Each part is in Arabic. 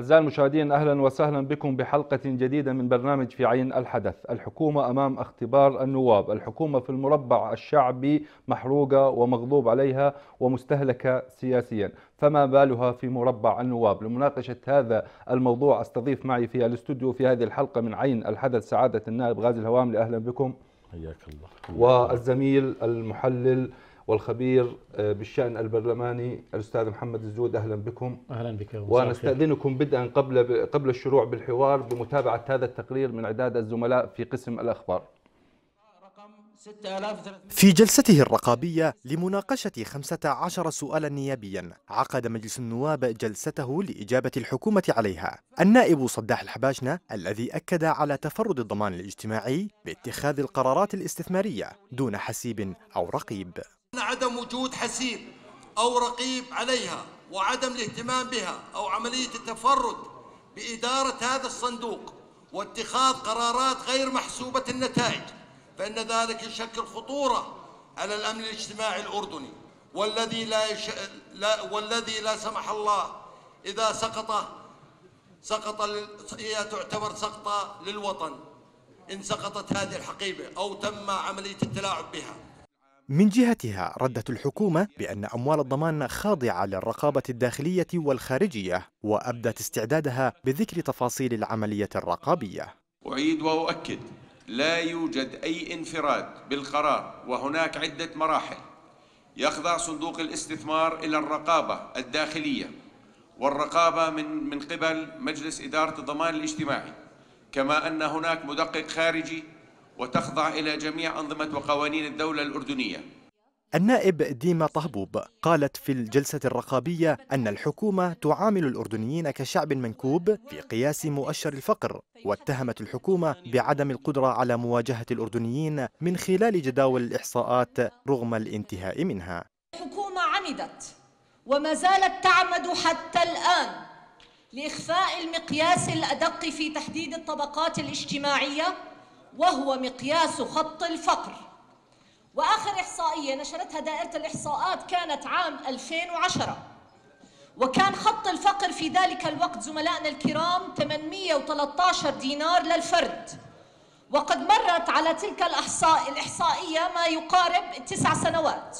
أعزائي المشاهدين أهلا وسهلا بكم بحلقة جديدة من برنامج في عين الحدث الحكومة أمام اختبار النواب الحكومة في المربع الشعبي محروقة ومغضوب عليها ومستهلكة سياسيا فما بالها في مربع النواب لمناقشة هذا الموضوع أستضيف معي في الاستوديو في هذه الحلقة من عين الحدث سعادة النائب غازي الهواملي أهلا بكم حياك الله والزميل المحلل والخبير آه، بالشأن البرلماني الأستاذ محمد الزود أهلا بكم أهلا بك ونستأذنكم بدءا قبل قبل الشروع بالحوار بمتابعة هذا التقرير من إعداد الزملاء في قسم الأخبار في جلسته الرقابية لمناقشة 15 سؤالا نيابيا عقد مجلس النواب جلسته لإجابة الحكومة عليها النائب صداح الحباشنة الذي أكد على تفرد الضمان الاجتماعي باتخاذ القرارات الاستثمارية دون حسيب أو رقيب عدم وجود حسيب أو رقيب عليها وعدم الاهتمام بها أو عملية التفرد بإدارة هذا الصندوق واتخاذ قرارات غير محسوبة النتائج فإن ذلك يشكل خطورة على الأمن الاجتماعي الأردني والذي لا, يش... لا والذي لا سمح الله إذا سقط سقط هي تعتبر سقطة للوطن إن سقطت هذه الحقيبة أو تم عملية التلاعب بها من جهتها ردت الحكومة بأن أموال الضمان خاضعة للرقابة الداخلية والخارجية وأبدت استعدادها بذكر تفاصيل العملية الرقابية أعيد وأؤكد لا يوجد أي انفراد بالقرار وهناك عدة مراحل يخضع صندوق الاستثمار إلى الرقابة الداخلية والرقابة من من قبل مجلس إدارة الضمان الاجتماعي كما أن هناك مدقق خارجي وتخضع إلى جميع أنظمة وقوانين الدولة الأردنية النائب ديما طهبوب قالت في الجلسة الرقابية أن الحكومة تعامل الأردنيين كشعب منكوب في قياس مؤشر الفقر واتهمت الحكومة بعدم القدرة على مواجهة الأردنيين من خلال جداول الإحصاءات رغم الانتهاء منها الحكومة عمدت وما زالت تعمد حتى الآن لإخفاء المقياس الأدق في تحديد الطبقات الاجتماعية وهو مقياس خط الفقر وآخر إحصائية نشرتها دائرة الإحصاءات كانت عام 2010 وكان خط الفقر في ذلك الوقت زملائنا الكرام 813 دينار للفرد وقد مرت على تلك الإحصاء الإحصائية ما يقارب تسع سنوات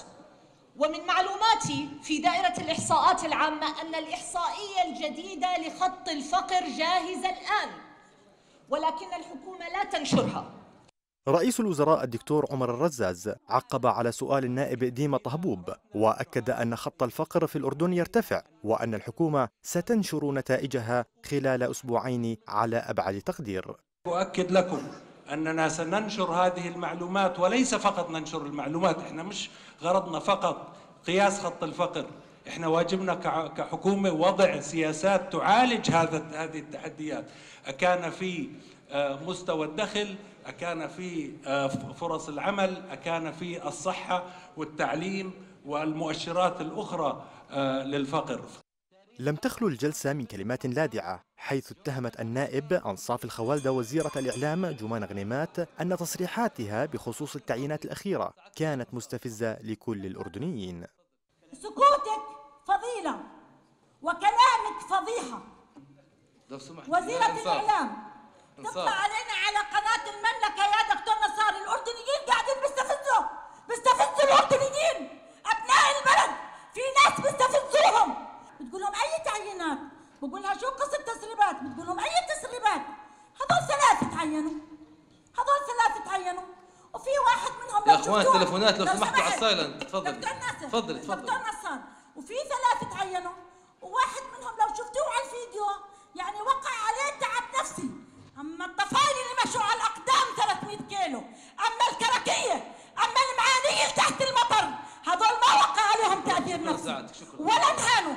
ومن معلوماتي في دائرة الإحصاءات العامة أن الإحصائية الجديدة لخط الفقر جاهزة الآن ولكن الحكومة لا تنشرها رئيس الوزراء الدكتور عمر الرزاز عقب على سؤال النائب ديما طهبوب واكد ان خط الفقر في الاردن يرتفع وان الحكومه ستنشر نتائجها خلال اسبوعين على ابعد تقدير. اؤكد لكم اننا سننشر هذه المعلومات وليس فقط ننشر المعلومات، احنا مش غرضنا فقط قياس خط الفقر، احنا واجبنا كحكومه وضع سياسات تعالج هذا هذه التحديات اكان في آه، مستوى الدخل اكان في آه، فرص العمل اكان في الصحه والتعليم والمؤشرات الاخرى آه، للفقر لم تخلو الجلسة من كلمات لادعة حيث اتهمت النائب أنصاف الخوالدة وزيرة الإعلام جمان غنيمات أن تصريحاتها بخصوص التعيينات الأخيرة كانت مستفزة لكل الأردنيين سكوتك فضيلة وكلامك فضيحة وزيرة الإعلام تطلع علينا على قناة المملكة يا دكتور نصار الأردنيين قاعدين بيستفزوا بيستفزوا الأردنيين أبناء البلد في ناس بيستفزوهم بتقول لهم أي تعيينات بقول لها شو قصة تسريبات بتقول لهم أي تسريبات هذول ثلاثة تعينوا هذول ثلاثة تعينوا وفي واحد منهم يا اخوان التليفونات لو سمحتوا على السايلنت تفضل تفضل تفضل دكتور نصار وفي ثلاثة تعينوا وواحد منهم لو شفتوه على الفيديو يعني وقع عليه تعب نفسي أما الطفايل اللي مشوا على الأقدام 300 كيلو أما الكركية أما المعانية اللي تحت المطر هذول ما وقع عليهم تأثير نفسي ولا انهانوا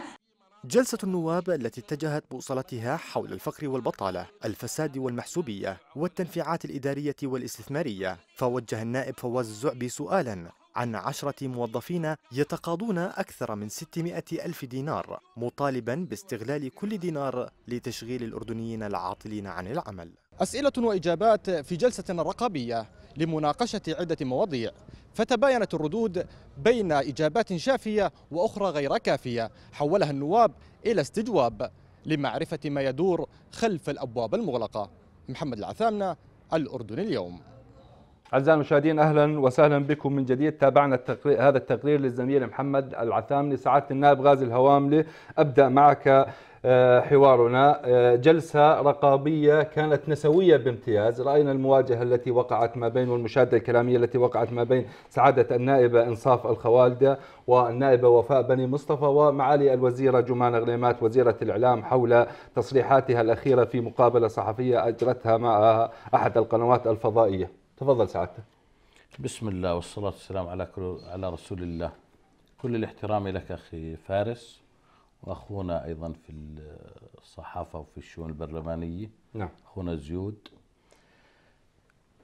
جلسة النواب التي اتجهت بوصلتها حول الفقر والبطالة، الفساد والمحسوبية، والتنفيعات الإدارية والاستثمارية، فوجه النائب فواز الزعبي سؤالاً عن عشرة موظفين يتقاضون أكثر من 600 ألف دينار مطالبا باستغلال كل دينار لتشغيل الأردنيين العاطلين عن العمل أسئلة وإجابات في جلسة رقابية لمناقشة عدة مواضيع فتباينت الردود بين إجابات شافية وأخرى غير كافية حولها النواب إلى استجواب لمعرفة ما يدور خلف الأبواب المغلقة محمد العثامنة الأردن اليوم أعزائي المشاهدين أهلا وسهلا بكم من جديد تابعنا التقرير هذا التقرير للزميل محمد العثاملي سعادة النائب غازي الهواملي أبدأ معك آه، حوارنا آه، جلسة رقابية كانت نسوية بامتياز رأينا المواجهة التي وقعت ما بين والمشادة الكلامية التي وقعت ما بين سعادة النائبة إنصاف الخوالدة والنائبة وفاء بني مصطفى ومعالي الوزيرة جمان غليمات وزيرة الإعلام حول تصريحاتها الأخيرة في مقابلة صحفية أجرتها مع أحد القنوات الفضائية تفضل سعادته بسم الله والصلاة والسلام على كل على رسول الله كل الاحترام لك أخي فارس وأخونا أيضا في الصحافة وفي الشؤون البرلمانية نعم أخونا زيود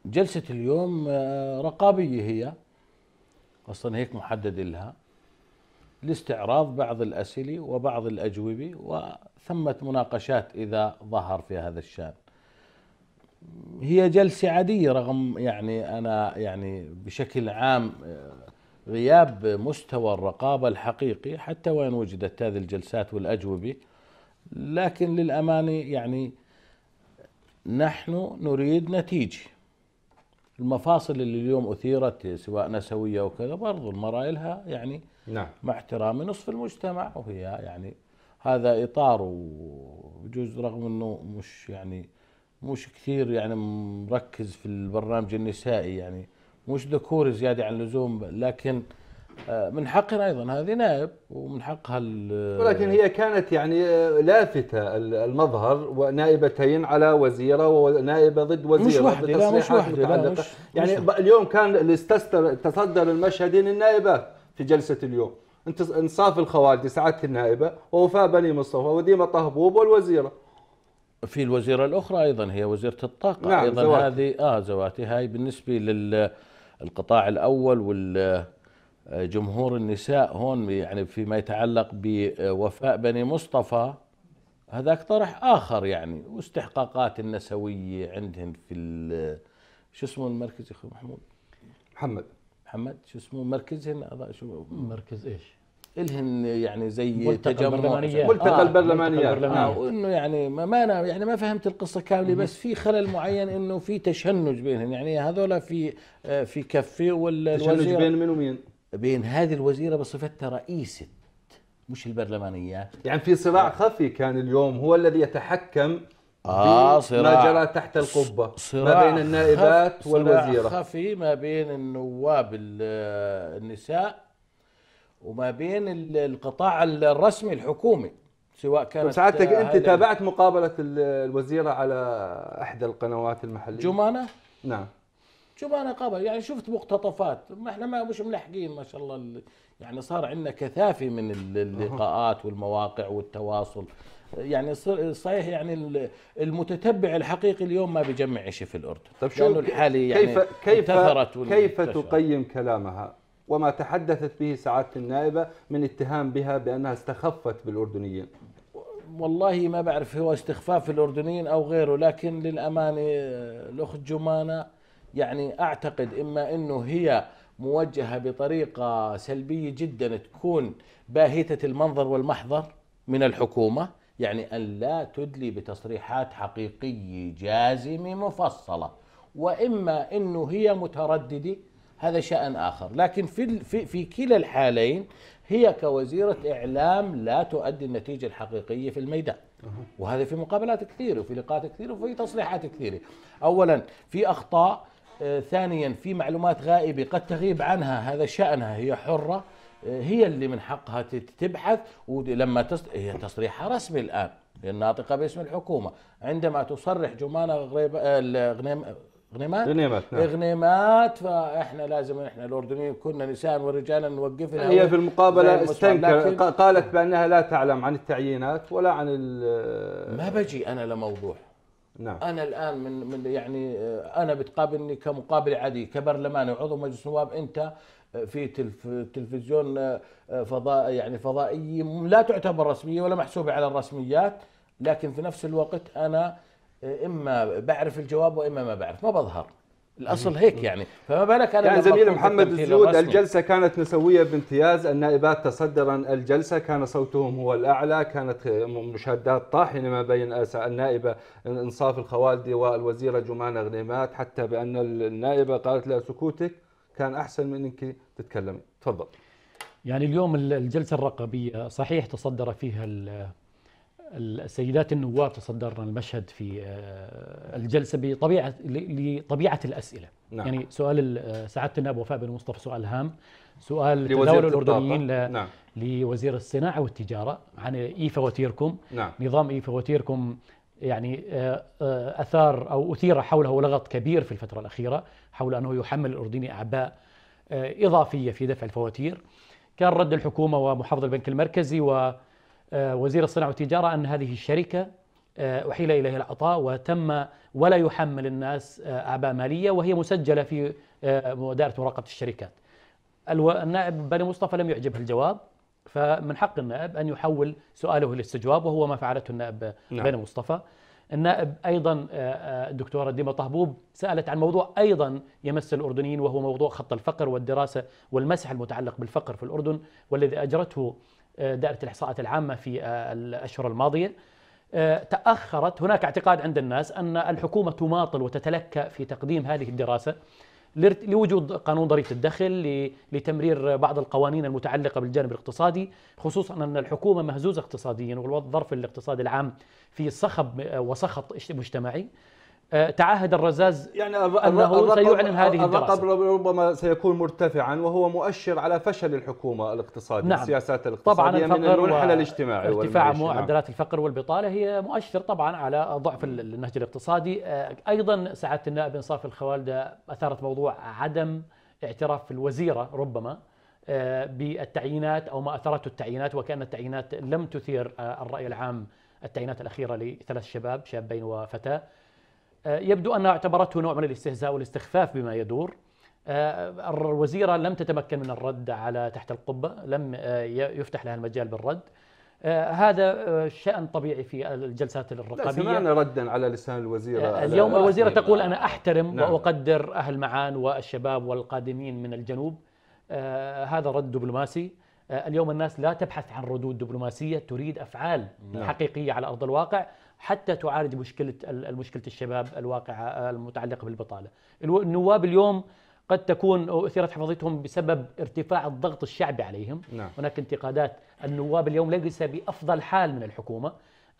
جلسة اليوم آه، رقابية هي أصلا هيك محدد لها لاستعراض بعض الأسئلة وبعض الأجوبة وثمة مناقشات إذا ظهر في هذا الشأن هي جلسة عادية رغم يعني أنا يعني بشكل عام آه، غياب مستوى الرقابة الحقيقي حتى وإن وجدت هذه الجلسات والأجوبة لكن للأمانة يعني نحن نريد نتيجة المفاصل اللي اليوم أثيرت سواء نسوية وكذا برضو المرأة لها يعني نعم. مع احترام نصف المجتمع وهي يعني هذا إطار وجزء رغم أنه مش يعني مش كثير يعني مركز في البرنامج النسائي يعني مش ذكوري زياده عن اللزوم لكن آه، من حقنا ايضا هذه نائب ومن حقها آه، ولكن هي كانت يعني آه، لافته المظهر ونائبتين على وزيره ونائبه ضد وزيره مش وحده لا مش وحده لا مش يعني مش اليوم كان اللي تصدر المشهدين النائبات في جلسه اليوم انصاف الخوالدي سعاده النائبه ووفاء بني مصطفى وديمه طهبوب والوزيره في الوزيره الاخرى ايضا هي وزيره الطاقه نعم ايضا زواتي. هذه اه زواتي هاي بالنسبه للقطاع الاول وال جمهور النساء هون يعني فيما يتعلق بوفاء بني مصطفى هذاك طرح اخر يعني واستحقاقات النسويه عندهم في شو اسمه المركز يا اخوي محمود محمد محمد شو اسمه مركزهن شو مركز ايش؟ الهن يعني زي تجمع آه، ملتقى البرلمانيات آه وانه يعني ما, ما أنا يعني ما فهمت القصه كامله بس في خلل معين انه في تشنج بينهم يعني هذول في آه، في كفي والوزير تشنج بين من ومين؟ بين هذه الوزيره بصفتها رئيسه مش البرلمانيات يعني في صراع خفي كان اليوم هو الذي يتحكم آه صراع ما جرى تحت القبة ما بين النائبات والوزيرة صراع خفي ما بين النواب آه، النساء وما بين القطاع الرسمي الحكومي سواء كانت طيب، سعادتك انت تابعت مقابله الوزيره على احدى القنوات المحليه جمانه؟ نعم جمانه قابل يعني شفت مقتطفات ما احنا ما مش ملحقين ما شاء الله يعني صار عندنا كثافه من اللقاءات والمواقع والتواصل يعني صحيح يعني المتتبع الحقيقي اليوم ما بيجمع شيء في الاردن طيب شو الحالي يعني كيف كيف كيف تقيم كلامها وما تحدثت به سعادة النائبة من اتهام بها بأنها استخفت بالأردنيين والله ما بعرف هو استخفاف الأردنيين أو غيره لكن للأمانة آه، الأخت جمانة يعني أعتقد إما أنه هي موجهة بطريقة سلبية جدا تكون باهتة المنظر والمحضر من الحكومة يعني أن لا تدلي بتصريحات حقيقية جازمة مفصلة وإما أنه هي مترددة هذا شأن آخر لكن في, في, في كلا الحالين هي كوزيرة إعلام لا تؤدي النتيجة الحقيقية في الميدان وهذا في مقابلات كثيرة وفي لقاءات كثيرة وفي تصريحات كثيرة أولا في أخطاء آه، ثانيا في معلومات غائبة قد تغيب عنها هذا شأنها هي حرة آه، هي اللي من حقها تبحث ولما تص... هي تصريحها رسمي الآن الناطقة باسم الحكومة عندما تصرح جمانة غريب... آه، الغنيم... غنيمات غنيمات نعم. غنيمات فاحنا لازم احنا الاردنيين كنا نساء ورجالا نوقف لها هي في المقابله استنكر قالت بانها لا تعلم عن التعيينات ولا عن ما بجي انا لموضوع نعم انا الان من من يعني آه، انا بتقابلني كمقابل عادي كبرلماني وعضو مجلس نواب انت آه، في تلفزيون آه، فضاء يعني فضائي لا تعتبر رسميه ولا محسوبه على الرسميات لكن في نفس الوقت انا إيه، اما بعرف الجواب واما ما بعرف ما بظهر الاصل هيك يعني فما بالك انا يعني زميلي محمد الزود الجلسه كانت نسويه بامتياز النائبات تصدرا الجلسه كان صوتهم هو الاعلى كانت مشادات طاحنه ما بين النائبه انصاف الخوالدي والوزيره جمانه غنيمات حتى بان النائبه قالت لها سكوتك كان احسن من انك تتكلمي تفضل يعني اليوم الجلسه الرقابيه صحيح تصدر فيها السيدات النواب تصدرن المشهد في آه، الجلسه بطبيعه لطبيعه الاسئله نعم. يعني سؤال آه، سعاده النائب وفاء بن مصطفى سؤال هام سؤال تداول الاردنيين ل... نعم. لوزير الصناعه والتجاره عن اي فواتيركم نعم. نظام اي فواتيركم يعني آه، اثار او اثير حوله لغط كبير في الفتره الاخيره حول انه يحمل الاردني اعباء اضافيه في دفع الفواتير كان رد الحكومه ومحافظ البنك المركزي و آه، وزير الصناعة والتجارة أن هذه الشركة آه، أحيل إليها العطاء وتم ولا يحمل الناس آه، أعباء مالية وهي مسجلة في دائرة مراقبة الشركات النائب بني مصطفى لم يعجبه الجواب فمن حق النائب أن يحول سؤاله للاستجواب وهو ما فعلته النائب نعم. بني مصطفى النائب أيضا الدكتورة ديما طهبوب سألت عن موضوع أيضا يمس الأردنيين وهو موضوع خط الفقر والدراسة والمسح المتعلق بالفقر في الأردن والذي أجرته دائرة الإحصاءات العامة في آه، الأشهر الماضية آه، تأخرت هناك اعتقاد عند الناس أن الحكومة تماطل وتتلكأ في تقديم هذه الدراسة لوجود قانون ضريبة الدخل لتمرير بعض القوانين المتعلقة بالجانب الاقتصادي خصوصا أن الحكومة مهزوزة اقتصاديا والظرف الاقتصادي العام في صخب آه، وسخط مجتمعي آه، تعهد الرزاز يعني انه سيعلن هذه الدراسه الرقم ربما سيكون مرتفعا وهو مؤشر على فشل الحكومه الاقتصاديه نعم. السياسات الاقتصاديه طبعا من المنحنى الاجتماعي ارتفاع معدلات نعم. الفقر والبطاله هي مؤشر طبعا على ضعف النهج الاقتصادي آه، ايضا سعاده النائب انصاف الخوالده اثارت موضوع عدم اعتراف الوزيره ربما آه، بالتعيينات او ما اثرته التعيينات وكان التعيينات لم تثير الراي العام التعيينات الاخيره لثلاث شباب شابين وفتاه آه، يبدو أنها اعتبرته نوع من الاستهزاء والاستخفاف بما يدور آه، الوزيرة لم تتمكن من الرد على تحت القبة لم آه، يفتح لها المجال بالرد هذا شأن طبيعي في الجلسات الرقابية لا سمعنا ردا على لسان الوزيرة اليوم الوزيرة تقول أنا أحترم نعم. وأقدر أهل معان والشباب والقادمين من الجنوب هذا رد دبلوماسي اليوم الناس لا تبحث عن ردود دبلوماسية تريد أفعال نعم. حقيقية على أرض الواقع حتى تعالج مشكله مشكله الشباب الواقعه آه، المتعلقه بالبطاله. النواب اليوم قد تكون اثيرت حفظيتهم بسبب ارتفاع الضغط الشعبي عليهم نعم. هناك انتقادات النواب اليوم ليس بافضل حال من الحكومه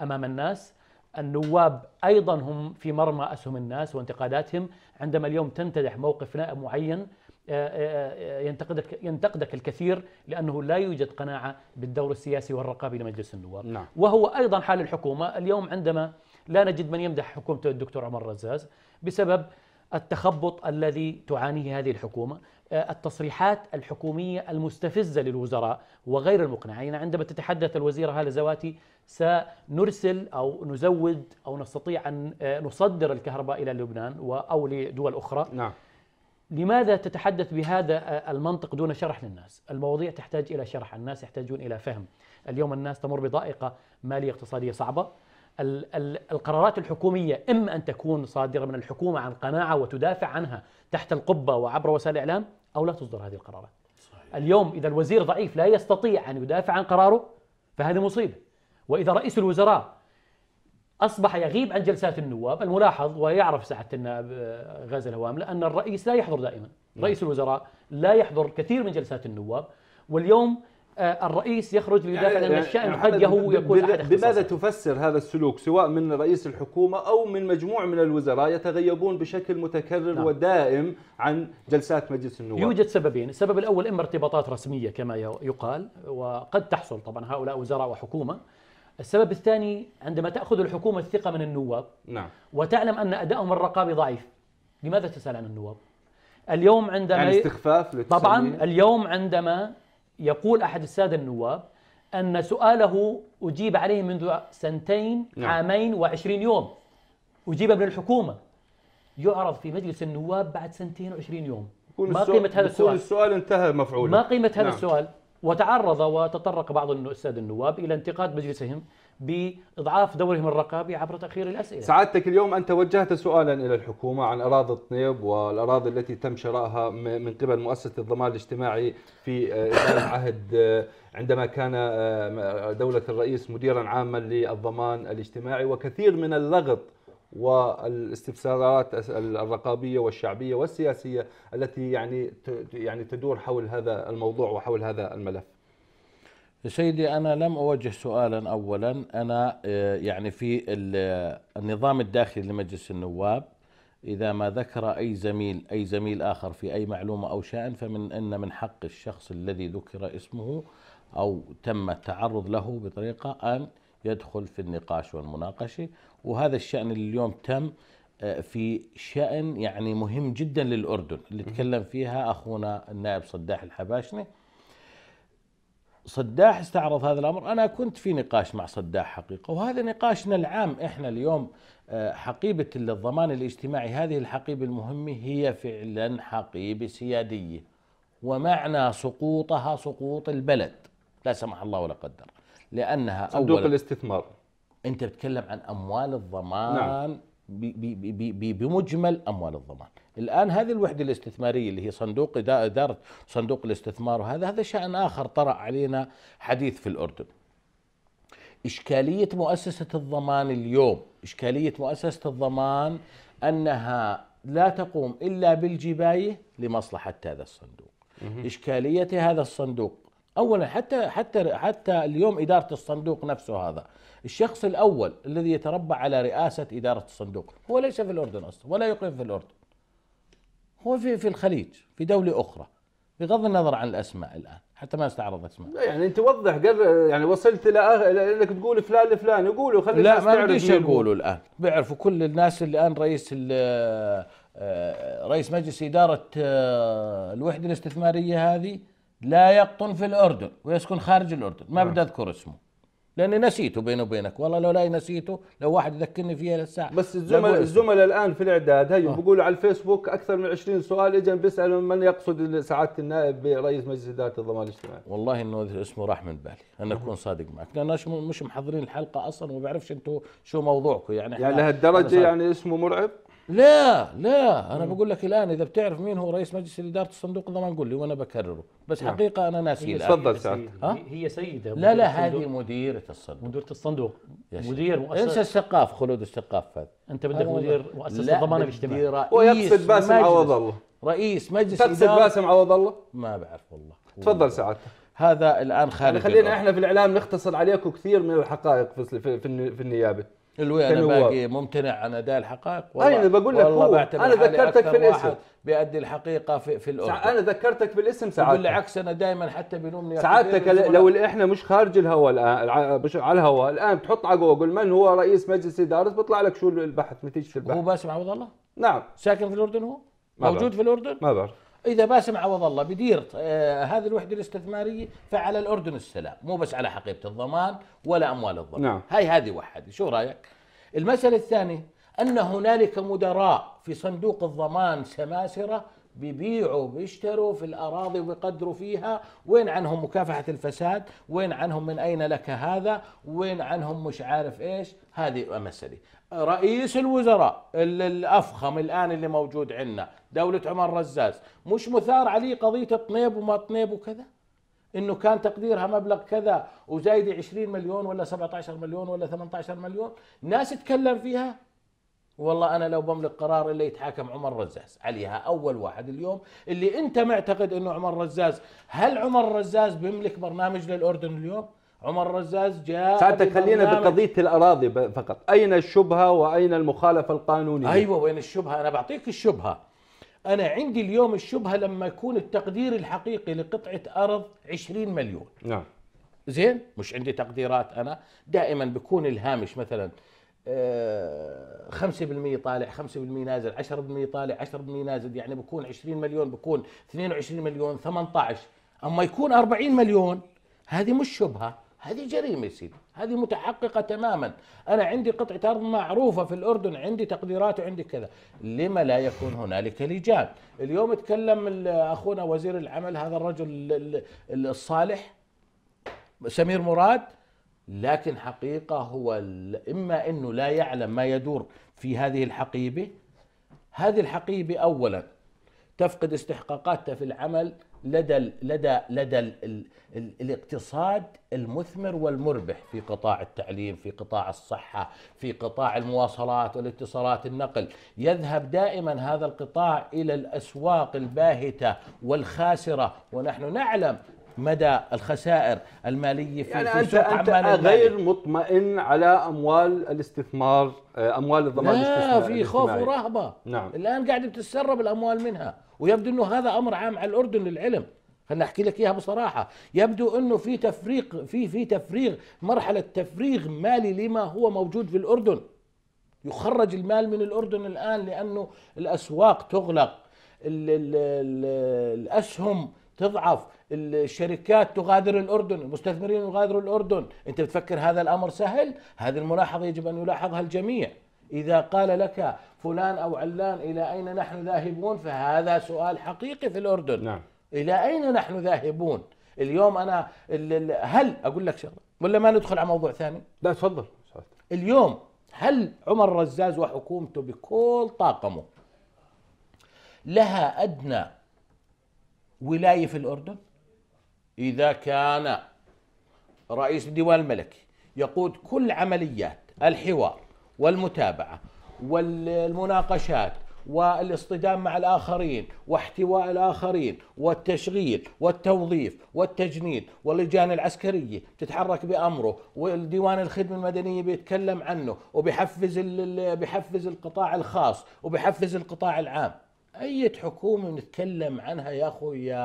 امام الناس النواب ايضا هم في مرمى اسهم الناس وانتقاداتهم عندما اليوم تنتدح موقف نائب معين آه، آه، آه، ينتقدك ينتقدك الكثير لانه لا يوجد قناعه بالدور السياسي والرقابي لمجلس النواب نعم. وهو ايضا حال الحكومه اليوم عندما لا نجد من يمدح حكومه الدكتور عمر الرزاز بسبب التخبط الذي تعانيه هذه الحكومه التصريحات الحكوميه المستفزه للوزراء وغير المقنعه يعني عندما تتحدث الوزيره هاله زواتي سنرسل او نزود او نستطيع ان نصدر الكهرباء الى لبنان او لدول اخرى نعم لماذا تتحدث بهذا المنطق دون شرح للناس؟ المواضيع تحتاج الى شرح، الناس يحتاجون الى فهم. اليوم الناس تمر بضائقه ماليه اقتصاديه صعبه. القرارات الحكوميه اما ان تكون صادره من الحكومه عن قناعه وتدافع عنها تحت القبه وعبر وسائل الاعلام او لا تصدر هذه القرارات. صحيح. اليوم اذا الوزير ضعيف لا يستطيع ان يدافع عن قراره فهذه مصيبه. واذا رئيس الوزراء أصبح يغيب عن جلسات النواب الملاحظ ويعرف سعادة غازي الهواملة أن الرئيس لا يحضر دائما نعم. رئيس الوزراء لا يحضر كثير من جلسات النواب واليوم آه، الرئيس يخرج يعني ليدافع يعني عن الشأن قد ويقول يكون أحد بماذا تفسر هذا السلوك سواء من رئيس الحكومة أو من مجموعة من الوزراء يتغيبون بشكل متكرر نعم. ودائم عن جلسات مجلس النواب يوجد سببين السبب الأول إما ارتباطات رسمية كما يقال وقد تحصل طبعا هؤلاء وزراء وحكومة السبب الثاني عندما تأخذ الحكومة الثقة من النواب نعم. وتعلم أن أدائهم الرقابي ضعيف لماذا تسأل عن النواب؟ اليوم عندما يعني استخفاف للتسمية. طبعا اليوم عندما يقول أحد السادة النواب أن سؤاله أجيب عليه منذ سنتين نعم. عامين وعشرين يوم أجيب من الحكومة يعرض في مجلس النواب بعد سنتين وعشرين يوم ما قيمة هذا السؤال؟ السؤال انتهى مفعوله ما قيمة هذا نعم. السؤال؟ وتعرض وتطرق بعض الأستاذ النواب إلى انتقاد مجلسهم بإضعاف دورهم الرقابي عبر تأخير الأسئلة سعادتك اليوم أنت وجهت سؤالا إلى الحكومة عن أراضي الطنيب والأراضي التي تم شرائها من قبل مؤسسة الضمان الاجتماعي في آه، عهد آه، عندما كان آه، دولة الرئيس مديرا عاما للضمان الاجتماعي وكثير من اللغط والاستفسارات الرقابيه والشعبيه والسياسيه التي يعني يعني تدور حول هذا الموضوع وحول هذا الملف. سيدي انا لم اوجه سؤالا اولا انا آه، يعني في النظام الداخلي لمجلس النواب إذا ما ذكر أي زميل أي زميل آخر في أي معلومة أو شأن فمن أن من حق الشخص الذي ذكر اسمه أو تم التعرض له بطريقة أن يدخل في النقاش والمناقشة وهذا الشأن اللي اليوم تم آه، في شأن يعني مهم جدا للأردن اللي تكلم فيها أخونا النائب صداح الحباشني صداح استعرض هذا الأمر أنا كنت في نقاش مع صداح حقيقة وهذا نقاشنا العام إحنا اليوم آه، حقيبة الضمان الاجتماعي هذه الحقيبة المهمة هي فعلا حقيبة سيادية ومعنى سقوطها سقوط البلد لا سمح الله ولا قدر لأنها صندوق أولا صندوق الاستثمار انت بتتكلم عن اموال الضمان نعم. بي بي بي بمجمل اموال الضمان الان هذه الوحده الاستثماريه اللي هي صندوق اداره صندوق الاستثمار وهذا هذا شان اخر طرا علينا حديث في الاردن اشكاليه مؤسسه الضمان اليوم اشكاليه مؤسسه الضمان انها لا تقوم الا بالجبايه لمصلحه هذا الصندوق اشكاليه هذا الصندوق اولا حتى حتى حتى اليوم اداره الصندوق نفسه هذا الشخص الاول الذي يتربع على رئاسه اداره الصندوق هو ليس في الاردن اصلا ولا يقيم في الاردن هو في في الخليج في دوله اخرى بغض النظر عن الاسماء الان حتى ما استعرض اسماء لا يعني انت وضح قال يعني وصلت الى انك تقول فلان لفلان قولوا خلي لا ما ايش اقوله الان بيعرفوا كل الناس اللي الان رئيس آه، آه، رئيس مجلس اداره آه، الوحده الاستثماريه هذه لا يقطن في الأردن ويسكن خارج الأردن ما بدي أذكر اسمه لاني نسيته بيني وبينك والله لو لا نسيته لو واحد يذكرني فيها للساعه بس الزملاء الزملاء الان في الاعداد هي آه. بيقولوا على الفيسبوك اكثر من 20 سؤال اجا بيسالوا من يقصد سعاده النائب برئيس مجلس اداره الضمان الاجتماعي والله انه اسمه راح من بالي انا اكون صادق معك لان مش محضرين الحلقه اصلا وما بعرفش انتم شو موضوعكم يعني يعني لهالدرجه يعني اسمه مرعب لا لا انا بقول لك الان اذا بتعرف مين هو رئيس مجلس اداره الصندوق الضمان قول لي وانا بكرره بس نعم. حقيقه انا ناسي الان تفضل سعد هي سيده لا لا هذه مديره الصندوق مديره الصندوق مدير مؤسسه انسى السقاف خلود السقاف هذا انت بدك مدير مؤسسه الضمان الاجتماعي ويقصد باسم عوض الله رئيس مجلس تقصد باسم عوض الله ما بعرف والله تفضل سعادتك هذا الان خارج يعني خلينا احنا في الاعلام نختصر عليكم كثير من الحقائق في, في النيابه الوي انا باقي ممتنع عن اداء الحقائق والله انا بقول لك والله هو انا ذكرتك في الاسم بيأدي الحقيقه في في الأردن انا ذكرتك بالاسم ساعات عكس انا دائما حتى بنومني سعادتك لو احنا مش خارج الهواء الان مش على الهواء الان بتحط على جوجل من هو رئيس مجلس اداره بيطلع لك شو البحث نتيجه البحث هو باسم عوض الله نعم ساكن في الاردن هو موجود في الاردن ما بعرف اذا باسم عوض الله بدير آه هذه الوحده الاستثماريه فعلى الاردن السلام مو بس على حقيبه الضمان ولا اموال الضمان نعم. هاي هذه واحده شو رايك المساله الثانيه ان هنالك مدراء في صندوق الضمان سماسره بيبيعوا بيشتروا في الأراضي وبيقدروا فيها وين عنهم مكافحة الفساد وين عنهم من أين لك هذا وين عنهم مش عارف إيش هذه مسألة رئيس الوزراء الأفخم الآن اللي موجود عندنا دولة عمر رزاز مش مثار عليه قضية طنيب وما طنيب وكذا انه كان تقديرها مبلغ كذا وزايد 20 مليون ولا 17 مليون ولا 18 مليون ناس تكلم فيها والله انا لو بملك قرار اللي يتحاكم عمر رزاز عليها اول واحد اليوم اللي انت معتقد انه عمر رزاز هل عمر رزاز بيملك برنامج للاردن اليوم عمر رزاز جاء سعادتك خلينا بقضيه الاراضي فقط اين الشبهه واين المخالفه القانونيه ايوه وين الشبهه انا بعطيك الشبهه أنا عندي اليوم الشبهة لما يكون التقدير الحقيقي لقطعة أرض 20 مليون نعم زين مش عندي تقديرات أنا دائما بكون الهامش مثلا 5% آه، طالع 5% نازل 10% طالع 10% نازل يعني بكون 20 مليون بكون 22 مليون 18 أما يكون 40 مليون هذه مش شبهة هذه جريمه يا سيدي هذه متحققه تماما انا عندي قطعه ارض معروفه في الاردن عندي تقديرات وعندي كذا لما لا يكون هنالك لجان اليوم تكلم اخونا وزير العمل هذا الرجل الصالح سمير مراد لكن حقيقه هو اما انه لا يعلم ما يدور في هذه الحقيبه هذه الحقيبه اولا تفقد استحقاقاتها في العمل لدى الـ لدى لدى الـ الـ الاقتصاد المثمر والمربح في قطاع التعليم، في قطاع الصحه، في قطاع المواصلات والاتصالات النقل، يذهب دائما هذا القطاع الى الاسواق الباهته والخاسره ونحن نعلم مدى الخسائر الماليه في, يعني في أنت سوق أنت غير مطمئن على اموال الاستثمار آه، اموال الضمان الاستثماري لا في خوف ورهبه نعم الان قاعده تتسرب الاموال منها ويبدو انه هذا امر عام على الاردن للعلم خليني احكي لك اياها بصراحه يبدو انه في تفريق في في تفريغ مرحله تفريغ مالي لما هو موجود في الاردن يخرج المال من الاردن الان لانه الاسواق تغلق ال ال ال الاسهم تضعف الشركات تغادر الاردن المستثمرين يغادروا الاردن انت بتفكر هذا الامر سهل هذه الملاحظه يجب ان يلاحظها الجميع إذا قال لك فلان أو علان إلى أين نحن ذاهبون فهذا سؤال حقيقي في الأردن نعم. إلى أين نحن ذاهبون اليوم أنا هل أقول لك شغلة ولا ما ندخل على موضوع ثاني لا تفضل اليوم هل عمر الرزاز وحكومته بكل طاقمه لها أدنى ولاية في الأردن إذا كان رئيس الديوان الملكي يقود كل عمليات الحوار والمتابعه والمناقشات والاصطدام مع الاخرين واحتواء الاخرين والتشغيل والتوظيف والتجنيد واللجان العسكريه تتحرك بامره والديوان الخدمه المدنيه بيتكلم عنه وبيحفز بيحفز القطاع الخاص وبيحفز القطاع العام اي حكومه نتكلم عنها يا اخويا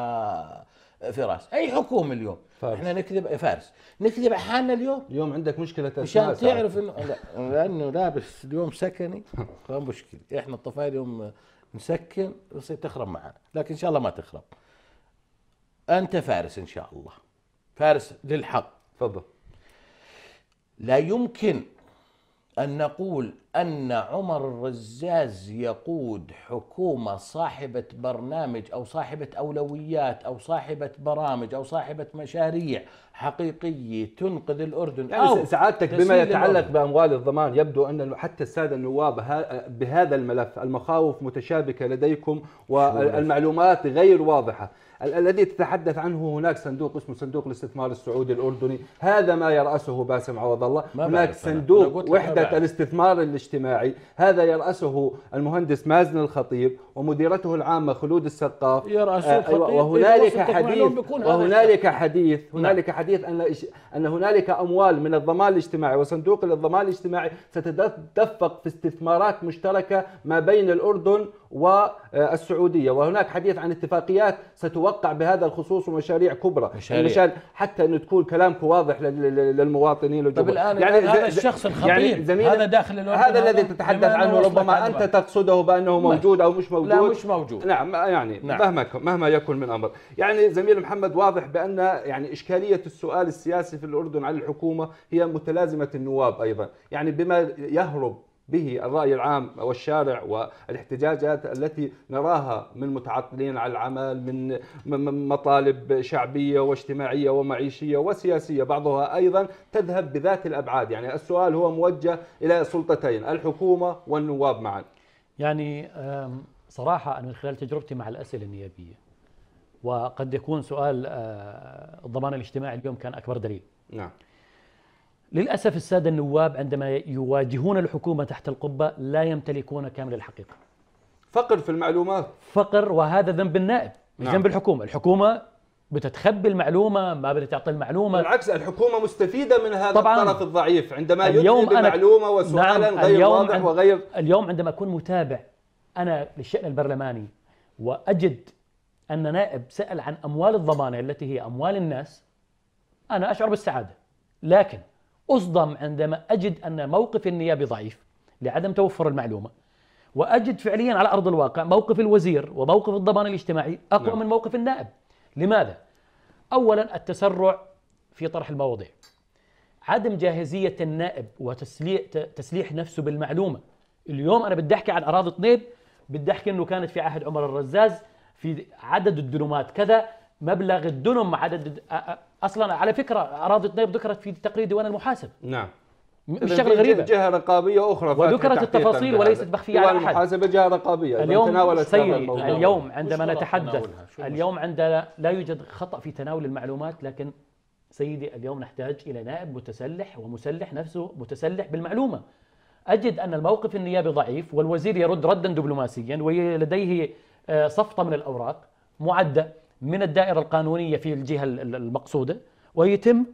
فراس اي حكومه اليوم فارس. احنا نكذب فارس نكذب حالنا اليوم اليوم عندك مشكله مشان تعرف انه لا لانه لابس اليوم سكني مشكله احنا الطفايل اليوم نسكن يصير تخرب معنا لكن ان شاء الله ما تخرب انت فارس ان شاء الله فارس للحق تفضل لا يمكن أن نقول أن عمر الرزاز يقود حكومة صاحبة برنامج أو صاحبة أولويات أو صاحبة برامج أو صاحبة مشاريع حقيقية تنقذ الأردن يعني أو سعادتك بما يتعلق بأموال الضمان يبدو أن حتى السادة النواب بهذا الملف المخاوف متشابكة لديكم والمعلومات غير واضحة الذي تتحدث عنه هناك صندوق اسمه صندوق الاستثمار السعودي الاردني هذا ما يراسه باسم عوض الله هناك صندوق وحده الاستثمار الاجتماعي هذا يراسه المهندس مازن الخطيب ومديرته العامه خلود السقاف يراسه آه، الخطيب وهنالك حديث وهنالك حديث نعم. هنالك حديث ان ان هنالك اموال من الضمان الاجتماعي وصندوق الضمان الاجتماعي ستتدفق في استثمارات مشتركه ما بين الاردن والسعودية وهناك حديث عن اتفاقيات ستوقع بهذا الخصوص ومشاريع كبرى مشاريع. مشان حتى انه تكون كلامك واضح للمواطنين طيب الآن يعني هذا الشخص يعني الخطير يعني هذا داخل هذا الذي تتحدث عنه ربما أنت تقصده بأنه موجود أو مش موجود لا مش موجود نعم يعني نعم. مهما مهما يكن من أمر يعني زميل محمد واضح بأن يعني إشكالية السؤال السياسي في الأردن على الحكومة هي متلازمة النواب أيضا يعني بما يهرب به الرأي العام والشارع والاحتجاجات التي نراها من متعطلين عن العمل من مطالب شعبية واجتماعية ومعيشية وسياسية بعضها أيضا تذهب بذات الأبعاد يعني السؤال هو موجه إلى سلطتين الحكومة والنواب معا يعني صراحة أنا من خلال تجربتي مع الأسئلة النيابية وقد يكون سؤال آه، الضمان الاجتماعي اليوم كان أكبر دليل نعم للأسف السادة النواب عندما يواجهون الحكومة تحت القبة لا يمتلكون كامل الحقيقة فقر في المعلومات فقر وهذا ذنب النائب نعم. ذنب الحكومة الحكومة بتتخبي المعلومة ما بتعطي المعلومة بالعكس الحكومة مستفيدة من هذا طبعاً الطرف الضعيف عندما اليوم يدري بمعلومة وسؤالا نعم غير واضح عند... وغير اليوم عندما أكون متابع أنا للشأن البرلماني وأجد أن نائب سأل عن أموال الضمانة التي هي أموال الناس أنا أشعر بالسعادة لكن أصدم عندما أجد أن موقف النيابي ضعيف لعدم توفر المعلومة وأجد فعليا على أرض الواقع موقف الوزير وموقف الضمان الاجتماعي أقوى نعم. من موقف النائب لماذا؟ أولا التسرع في طرح المواضيع عدم جاهزية النائب وتسليح نفسه بالمعلومة اليوم أنا بدي أحكي عن أراضي طنيب بدي أحكي أنه كانت في عهد عمر الرزاز في عدد الدنومات كذا مبلغ الدنم عدد اصلا على فكره اراضي الطيب ذكرت في تقرير ديوان المحاسب نعم مش شغله غريبه جهه رقابيه اخرى وذكرت التفاصيل وليست مخفيه على احد المحاسبه جهه رقابيه اليوم سيد اليوم عندما نتحدث اليوم عندنا لا يوجد خطا في تناول المعلومات لكن سيدي اليوم نحتاج الى نائب متسلح ومسلح نفسه متسلح بالمعلومه اجد ان الموقف النيابي ضعيف والوزير يرد ردا دبلوماسيا ولديه آه، صفطه من الاوراق معده من الدائرة القانونية في الجهة المقصودة ويتم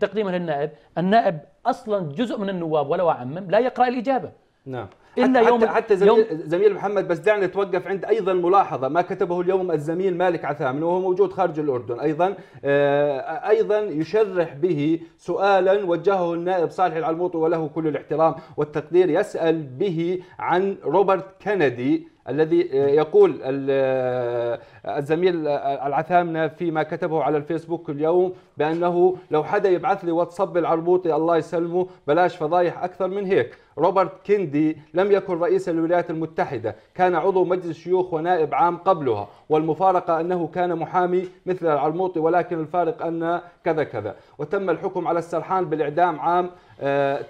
تقديمها للنائب النائب أصلا جزء من النواب ولو أعمم لا يقرأ الإجابة نعم الا حتى يوم حتى, زميل, يوم زميل محمد بس دعنا نتوقف عند ايضا ملاحظه ما كتبه اليوم الزميل مالك عثامن وهو موجود خارج الاردن ايضا آه، ايضا يشرح به سؤالا وجهه النائب صالح العلموطي وله كل الاحترام والتقدير يسال به عن روبرت كندي الذي آه، يقول الزميل العثامنه فيما كتبه على الفيسبوك اليوم بانه لو حدا يبعث لي واتساب العربوطي الله يسلمه بلاش فضايح اكثر من هيك روبرت كيندي لم يكن رئيس الولايات المتحدة كان عضو مجلس الشيوخ ونائب عام قبلها والمفارقة أنه كان محامي مثل العلموطي ولكن الفارق أن كذا كذا وتم الحكم على السرحان بالإعدام عام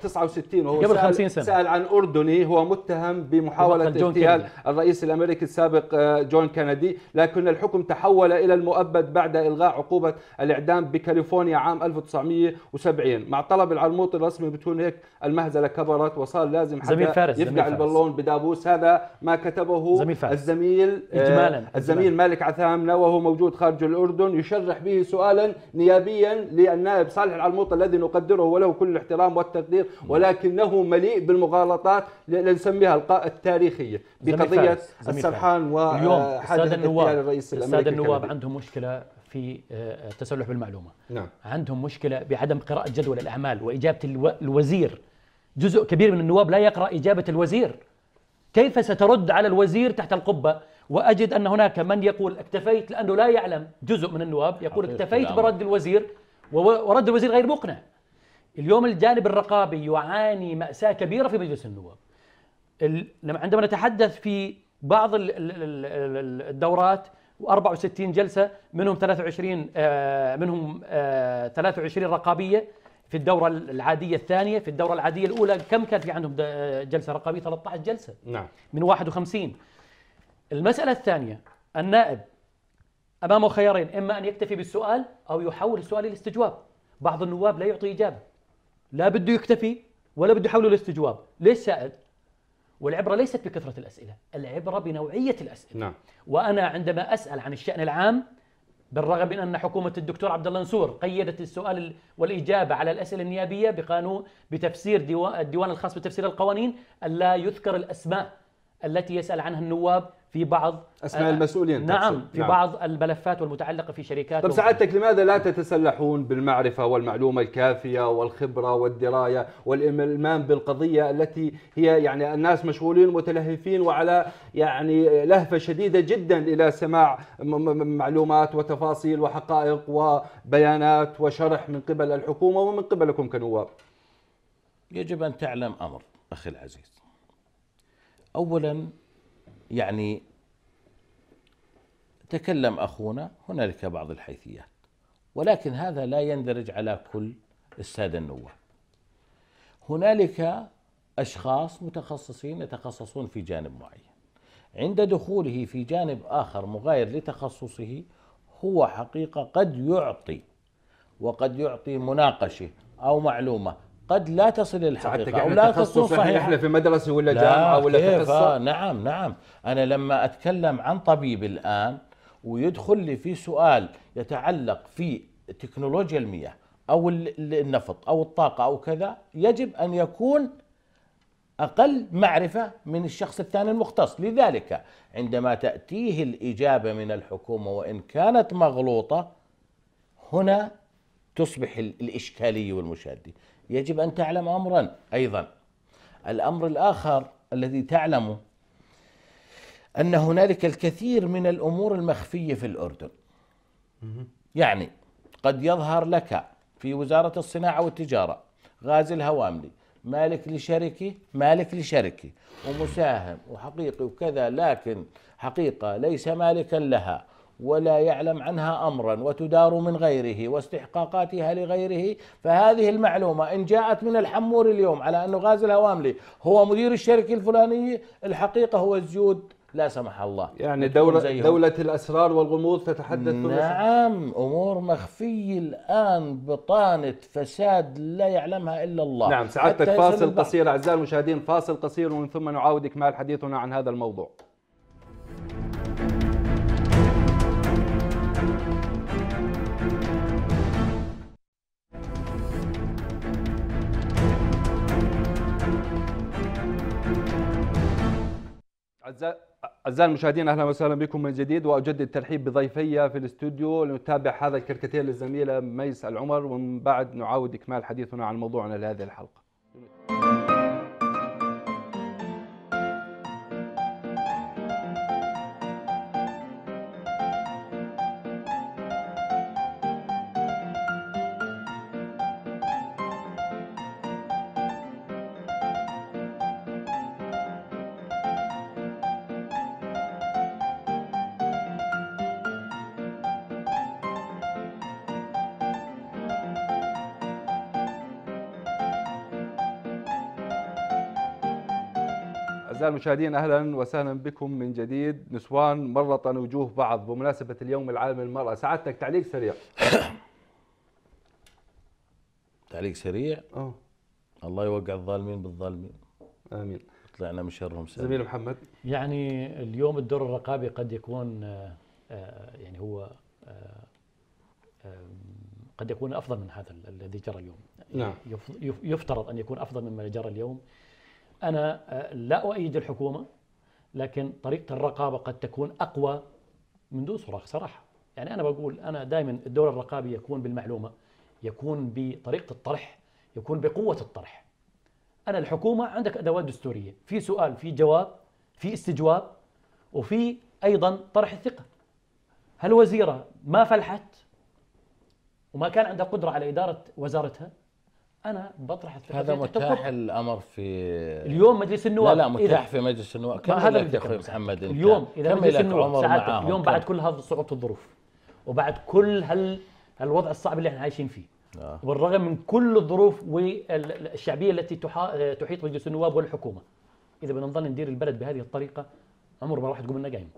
69 آه، وهو قبل 50 سنة سأل عن أردني هو متهم بمحاولة اغتيال الرئيس الأمريكي السابق آه، جون كندي لكن أن الحكم تحول إلى المؤبد بعد إلغاء عقوبة الإعدام بكاليفورنيا عام 1970 مع طلب العلموط الرسمي بتكون هيك المهزلة كبرت وصار لازم حتى زميل فارس يفقع زميل البالون بدابوس هذا ما كتبه زميل فارس. الزميل آه، إجمالا. الزميل الزميل مالك عثامنة وهو موجود خارج الأردن يشرح به سؤالا نيابيا للنائب صالح العلموط الذي نقدره وله كل الاحترام والتقدير ولكنه مليء بالمغالطات لنسميها القاء التاريخية بقضية السرحان وحادثة آه، النواب الرئيس الامريكي الساده النواب كندي. عندهم مشكله في التسلح آه، بالمعلومه نعم. عندهم مشكله بعدم قراءه جدول الاعمال واجابه الو... الوزير جزء كبير من النواب لا يقرا اجابه الوزير كيف سترد على الوزير تحت القبه واجد ان هناك من يقول اكتفيت لانه لا يعلم جزء من النواب يقول اكتفيت برد الوزير ورد الوزير غير مقنع اليوم الجانب الرقابي يعاني ماساه كبيره في مجلس النواب عندما نتحدث في بعض الدورات و64 جلسه منهم 23 آه، منهم 23 آه، رقابيه في الدوره العاديه الثانيه في الدوره العاديه الاولى كم كان في عندهم آه، جلسه رقابيه 13 جلسه نعم من 51 المساله الثانيه النائب امامه خيارين اما ان يكتفي بالسؤال او يحول السؤال الى استجواب بعض النواب لا يعطي اجابه لا بده يكتفي ولا بده يحوله لاستجواب ليش سائل والعبرة ليست بكثرة الأسئلة العبرة بنوعية الأسئلة نعم. وأنا عندما أسأل عن الشأن العام بالرغم من أن حكومة الدكتور عبد الله نسور قيدت السؤال والإجابة على الأسئلة النيابية بقانون بتفسير الديوان الخاص بتفسير القوانين ألا يذكر الأسماء التي يسأل عنها النواب في بعض اسماء آه، المسؤولين نعم تقصد. في نعم. بعض الملفات والمتعلقه في شركات طب سعادتك لماذا لا تتسلحون بالمعرفه والمعلومه الكافيه والخبره والدرايه والالمام بالقضيه التي هي يعني الناس مشغولين متلهفين وعلى يعني لهفه شديده جدا الى سماع معلومات وتفاصيل وحقائق وبيانات وشرح من قبل الحكومه ومن قبلكم كنواب يجب ان تعلم امر اخي العزيز اولا يعني تكلم اخونا هنالك بعض الحيثيات ولكن هذا لا يندرج على كل الساده النواب هنالك اشخاص متخصصين يتخصصون في جانب معين عند دخوله في جانب اخر مغاير لتخصصه هو حقيقه قد يعطي وقد يعطي مناقشه او معلومه قد لا تصل الى الحقيقه او لا تصل صحيح احنا في مدرسه ولا جامعه ولا في قصه نعم نعم انا لما اتكلم عن طبيب الان ويدخل لي في سؤال يتعلق في تكنولوجيا المياه او النفط او الطاقه او كذا يجب ان يكون اقل معرفه من الشخص الثاني المختص، لذلك عندما تاتيه الاجابه من الحكومه وان كانت مغلوطه هنا تصبح الاشكاليه والمشاده، يجب ان تعلم امرا ايضا الامر الاخر الذي تعلمه ان هنالك الكثير من الامور المخفيه في الاردن يعني قد يظهر لك في وزاره الصناعه والتجاره غازي الهواملي مالك لشركه مالك لشركه ومساهم وحقيقي وكذا لكن حقيقة ليس مالكا لها ولا يعلم عنها امرا وتدار من غيره واستحقاقاتها لغيره فهذه المعلومه ان جاءت من الحمور اليوم على انه غازي الهواملي هو مدير الشركه الفلانيه الحقيقه هو الزيود لا سمح الله يعني دولة, دولة الأسرار والغموض تتحدث نعم أمور مخفية الآن بطانة فساد لا يعلمها إلا الله نعم سعادتك فاصل قصير أعزائي المشاهدين فاصل قصير ومن ثم نعاود إكمال حديثنا عن هذا الموضوع أعزائي المشاهدين أهلا وسهلا بكم من جديد وأجدد الترحيب بضيفي في الاستوديو لنتابع هذا الكركتير للزميلة ميس العمر ومن بعد نعاود إكمال حديثنا عن موضوعنا لهذه الحلقة. أعزائي المشاهدين أهلا وسهلا بكم من جديد نسوان مرة وجوه بعض بمناسبة اليوم العالمي للمرأة سعادتك تعليق سريع تعليق سريع أوه. الله يوقع الظالمين بالظالمين آمين طلعنا من شرهم سريع. زميل محمد يعني اليوم الدور الرقابي قد يكون آه، آه، يعني هو آه، قد يكون افضل من هذا الذي جرى اليوم نعم يفترض ان يكون افضل مما جرى اليوم أنا آه، لا أؤيد الحكومة لكن طريقة الرقابة قد تكون أقوى من دون صراخ صراحة يعني أنا بقول أنا دائما الدور الرقابي يكون بالمعلومة يكون بطريقة الطرح يكون بقوة الطرح أنا الحكومة عندك أدوات دستورية في سؤال في جواب في استجواب وفي أيضا طرح الثقة هل وزيرة ما فلحت وما كان عندها قدرة على إدارة وزارتها انا بطرح الفكره هذا متاح الامر في اليوم مجلس النواب لا لا متاح إذا في مجلس النواب كم هذا يا اخوي محمد اليوم اذا مجلس النواب سعادتك اليوم بعد كل هذه صعوبه الظروف وبعد كل هال الوضع الصعب اللي احنا عايشين فيه آه. بالرغم من كل الظروف والشعبيه التي تحا... آه، تحيط مجلس النواب والحكومه اذا بدنا ندير البلد بهذه الطريقه عمر ما راح تقوم لنا قايمه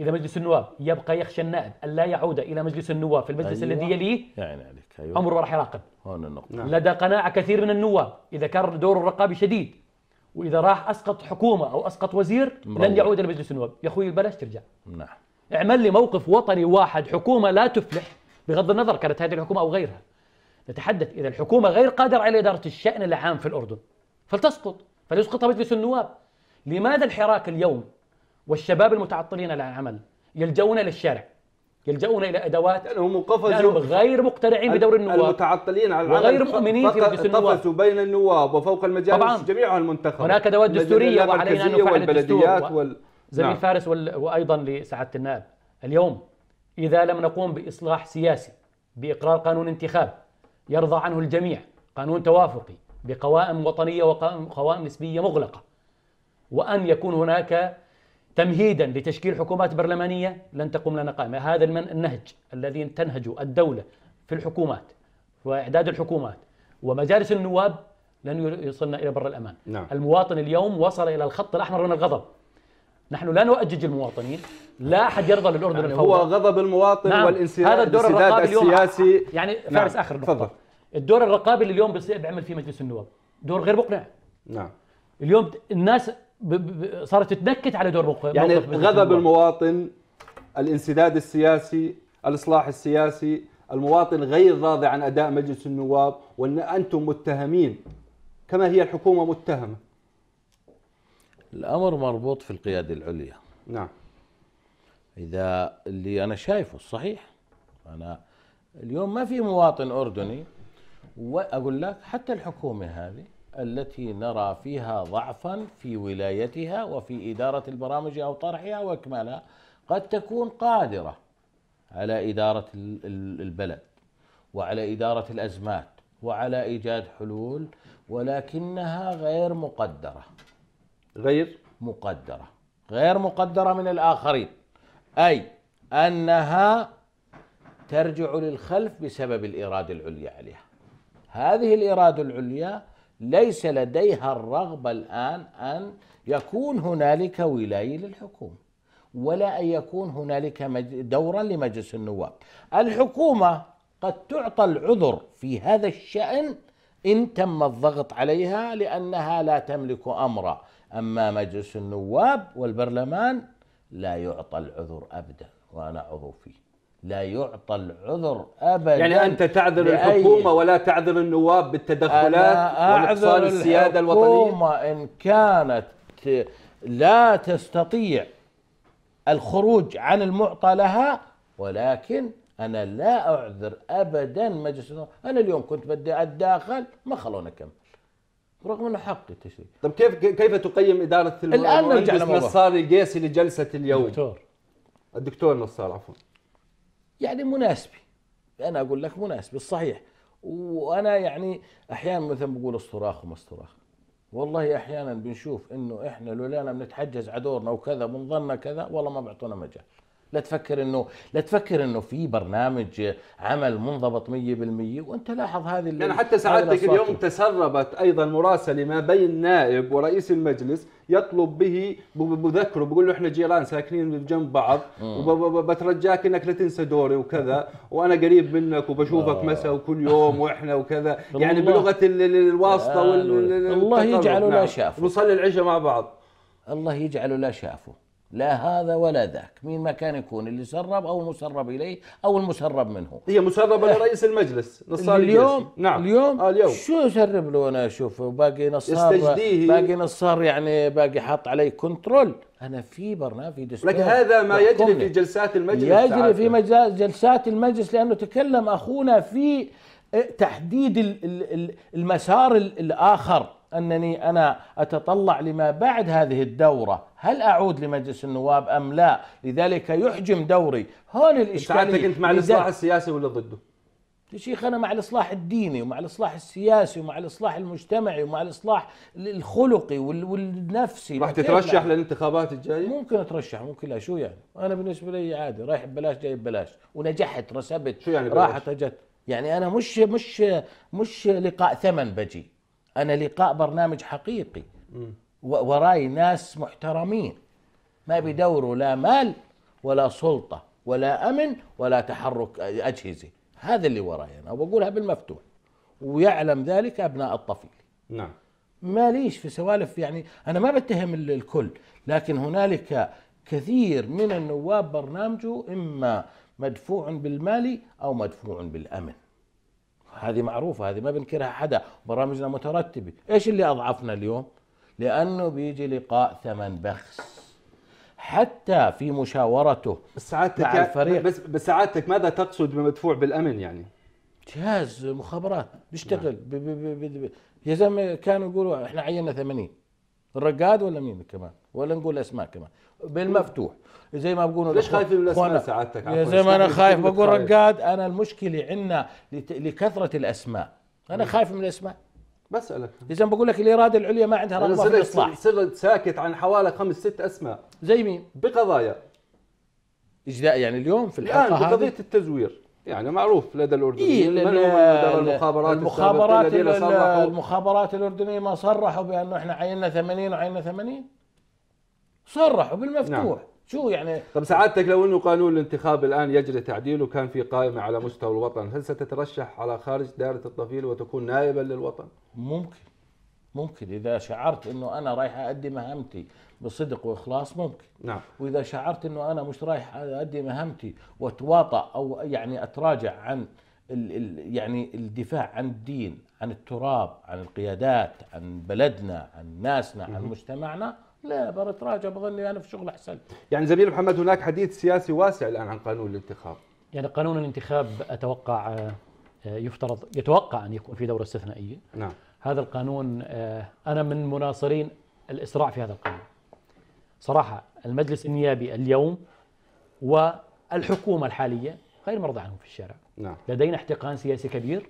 إذا مجلس النواب يبقى يخشى النائب ألا يعود إلى مجلس النواب في المجلس أيوة. الذي يليه يعني عليك أيوة. عمره راح يراقب هون النقطة نعم. لدى قناعة كثير من النواب إذا كان دوره الرقابي شديد وإذا راح أسقط حكومة أو أسقط وزير مروح. لن يعود إلى مجلس النواب يا أخوي البلاش ترجع نعم اعمل لي موقف وطني واحد حكومة لا تفلح بغض النظر كانت هذه الحكومة أو غيرها نتحدث إذا الحكومة غير قادرة على إدارة الشأن العام في الأردن فلتسقط فليسقط مجلس النواب لماذا الحراك اليوم والشباب المتعطلين عن العمل يلجؤون الى الشارع يلجؤون الى ادوات لانهم قفزوا لأنهم غير مقتنعين بدور النواب المتعطلين على العمل وغير مؤمنين في مجلس النواب قفزوا بين النواب وفوق المجالس طبعا جميعها المنتخب هناك ادوات دستوريه وعلينا ان نفعل الدستور وال... زميل نعم. فارس وال... وايضا لسعاده النائب اليوم اذا لم نقوم باصلاح سياسي باقرار قانون انتخاب يرضى عنه الجميع قانون توافقي بقوائم وطنيه وقوائم نسبيه مغلقه وان يكون هناك تمهيدا لتشكيل حكومات برلمانية لن تقوم لنا قائمة هذا النهج الذي تنهج الدولة في الحكومات وإعداد الحكومات ومجالس النواب لن يوصلنا إلى بر الأمان نعم. المواطن اليوم وصل إلى الخط الأحمر من الغضب نحن لا نؤجج المواطنين لا احد يرضى للاردن يعني هو غضب المواطن نعم. والانسداد هذا الدور الرقابي اليوم السياسي يعني نعم، فارس نعم. اخر نقطه تفضل الدور الرقابي اللي اليوم بيعمل فيه مجلس النواب دور غير مقنع نعم اليوم الناس صارت تتنكت على دور موقف يعني غضب المواطن الانسداد السياسي الاصلاح السياسي المواطن غير راضي عن اداء مجلس النواب وان انتم متهمين كما هي الحكومه متهمه الامر مربوط في القياده العليا نعم اذا اللي انا شايفه الصحيح انا اليوم ما في مواطن اردني واقول لك حتى الحكومه هذه التي نرى فيها ضعفا في ولايتها وفي إدارة البرامج أو طرحها وإكمالها قد تكون قادرة على إدارة البلد وعلى إدارة الأزمات وعلى إيجاد حلول ولكنها غير مقدرة غير مقدرة غير مقدرة من الآخرين أي أنها ترجع للخلف بسبب الإرادة العليا عليها هذه الإرادة العليا ليس لديها الرغبه الان ان يكون هنالك ولايه للحكومه ولا ان يكون هنالك دورا لمجلس النواب. الحكومه قد تعطى العذر في هذا الشان ان تم الضغط عليها لانها لا تملك امرا، اما مجلس النواب والبرلمان لا يعطى العذر ابدا وانا عضو فيه. لا يعطى العذر ابدا يعني انت تعذر الحكومه ولا تعذر النواب بالتدخلات والاقصال السياده الوطنيه الحكومه ان كانت لا تستطيع الخروج عن المعطى لها ولكن انا لا اعذر ابدا مجلس انا اليوم كنت بدي اتداخل ما خلونا اكمل رغم انه حقي تشريع طيب كيف كيف تقيم اداره الان نرجع لموضوع نصار لجلسه اليوم دكتور الدكتور نصار عفوا يعني مناسبة انا اقول لك مناسبة الصحيح وانا يعني احيانا مثلا بقول الصراخ وما الصراخ والله احيانا بنشوف انه احنا لولانا بنتحجز على دورنا وكذا وبنظننا كذا والله ما بيعطونا مجال لا تفكر انه لا تفكر انه في برنامج عمل منضبط 100% وانت لاحظ هذه اللي يعني حتى سعادتك اليوم تسربت ايضا مراسله ما بين نائب ورئيس المجلس يطلب به بذكره بقول له احنا جيران ساكنين بجنب بعض آه. وبترجاك انك لا تنسى دوري وكذا وانا قريب منك وبشوفك آه. مساء وكل يوم واحنا وكذا يعني بلغه الواسطه آه. وال الله يجعله لا نعم. شافه نصلي العشاء مع بعض الله يجعله لا شافه لا هذا ولا ذاك مين ما كان يكون اللي سرب او المسرب اليه او المسرب منه هي مسربه آه. لرئيس المجلس نصار اليوم نعم اليوم آه اليوم شو يسرب له انا اشوف باقي نصار باقي نصار يعني باقي حاط علي كنترول انا في برنامج في دستور لكن هذا ما يجري في جلسات المجلس يجري في مجلس جلسات المجلس لانه تكلم اخونا في آه، تحديد المسار الاخر أنني أنا أتطلع لما بعد هذه الدورة هل أعود لمجلس النواب أم لا لذلك يحجم دوري هون الإشكالية أنت كنت مع الإصلاح السياسي ولا ضده؟ شيخ انا مع الاصلاح الديني ومع الاصلاح السياسي ومع الاصلاح المجتمعي ومع الاصلاح الخلقي والنفسي راح تترشح للانتخابات الجايه؟ ممكن اترشح ممكن لا شو يعني؟ انا بالنسبه لي عادي رايح ببلاش جاي ببلاش ونجحت رسبت شو يعني راحت اجت يعني انا مش مش مش لقاء ثمن بجي انا لقاء برنامج حقيقي وراي ناس محترمين ما بيدوروا لا مال ولا سلطه ولا امن ولا تحرك اجهزه هذا اللي وراي انا وبقولها بالمفتوح ويعلم ذلك ابناء الطفيل نعم ماليش في سوالف يعني انا ما بتهم الكل لكن هنالك كثير من النواب برنامجه اما مدفوع بالمال او مدفوع بالامن هذه معروفة هذه ما بنكرها حدا برامجنا مترتبة إيش اللي أضعفنا اليوم لأنه بيجي لقاء ثمن بخس حتى في مشاورته سعادتك مع الفريق بس بسعادتك ماذا تقصد بمدفوع بالامن يعني؟ جهاز مخابرات بيشتغل بي نعم. بي بي بي يا زلمه كانوا يقولوا احنا عينا 80 الرقاد ولا مين كمان ولا نقول اسماء كمان بالمفتوح زي ما بقولوا ليش خايف من الاسماء سعادتك زي ما انا خايف بقول رقاد انا المشكله عندنا لكثره الاسماء انا خايف من الاسماء بسألك اذا بقول لك الإرادة العليا ما عندها رغبة في الإصلاح صرت ساكت عن حوالي خمس ست أسماء زي مين؟ بقضايا اجلاء يعني اليوم في الحلقة الآن بقضية التزوير يعني معروف لدى الاردنيين إيه من هم المخابرات المخابرات المخابرات الاردنيه ما صرحوا بانه احنا عيننا 80 وعيننا 80 صرحوا بالمفتوح نعم. شو يعني طب سعادتك لو انه قانون الانتخاب الان يجري تعديله وكان في قائمه على مستوى الوطن هل ستترشح على خارج دائره الطفيل وتكون نائبا للوطن ممكن ممكن اذا شعرت انه انا رايح اؤدي مهمتي بصدق واخلاص ممكن نعم واذا شعرت انه انا مش رايح اؤدي مهمتي واتواطا او يعني اتراجع عن ال ال يعني الدفاع عن الدين عن التراب عن القيادات عن بلدنا عن ناسنا عن مجتمعنا لا بتراجع بظني انا في شغل احسن يعني زميل محمد هناك حديث سياسي واسع الان عن قانون الانتخاب يعني قانون الانتخاب اتوقع آه، يفترض يتوقع ان يكون في دوره استثنائيه نعم هذا القانون آه، أنا من مناصرين الإسراع في هذا القانون صراحة المجلس النيابي اليوم والحكومة الحالية غير مرضى عنهم في الشارع نعم. لدينا احتقان سياسي كبير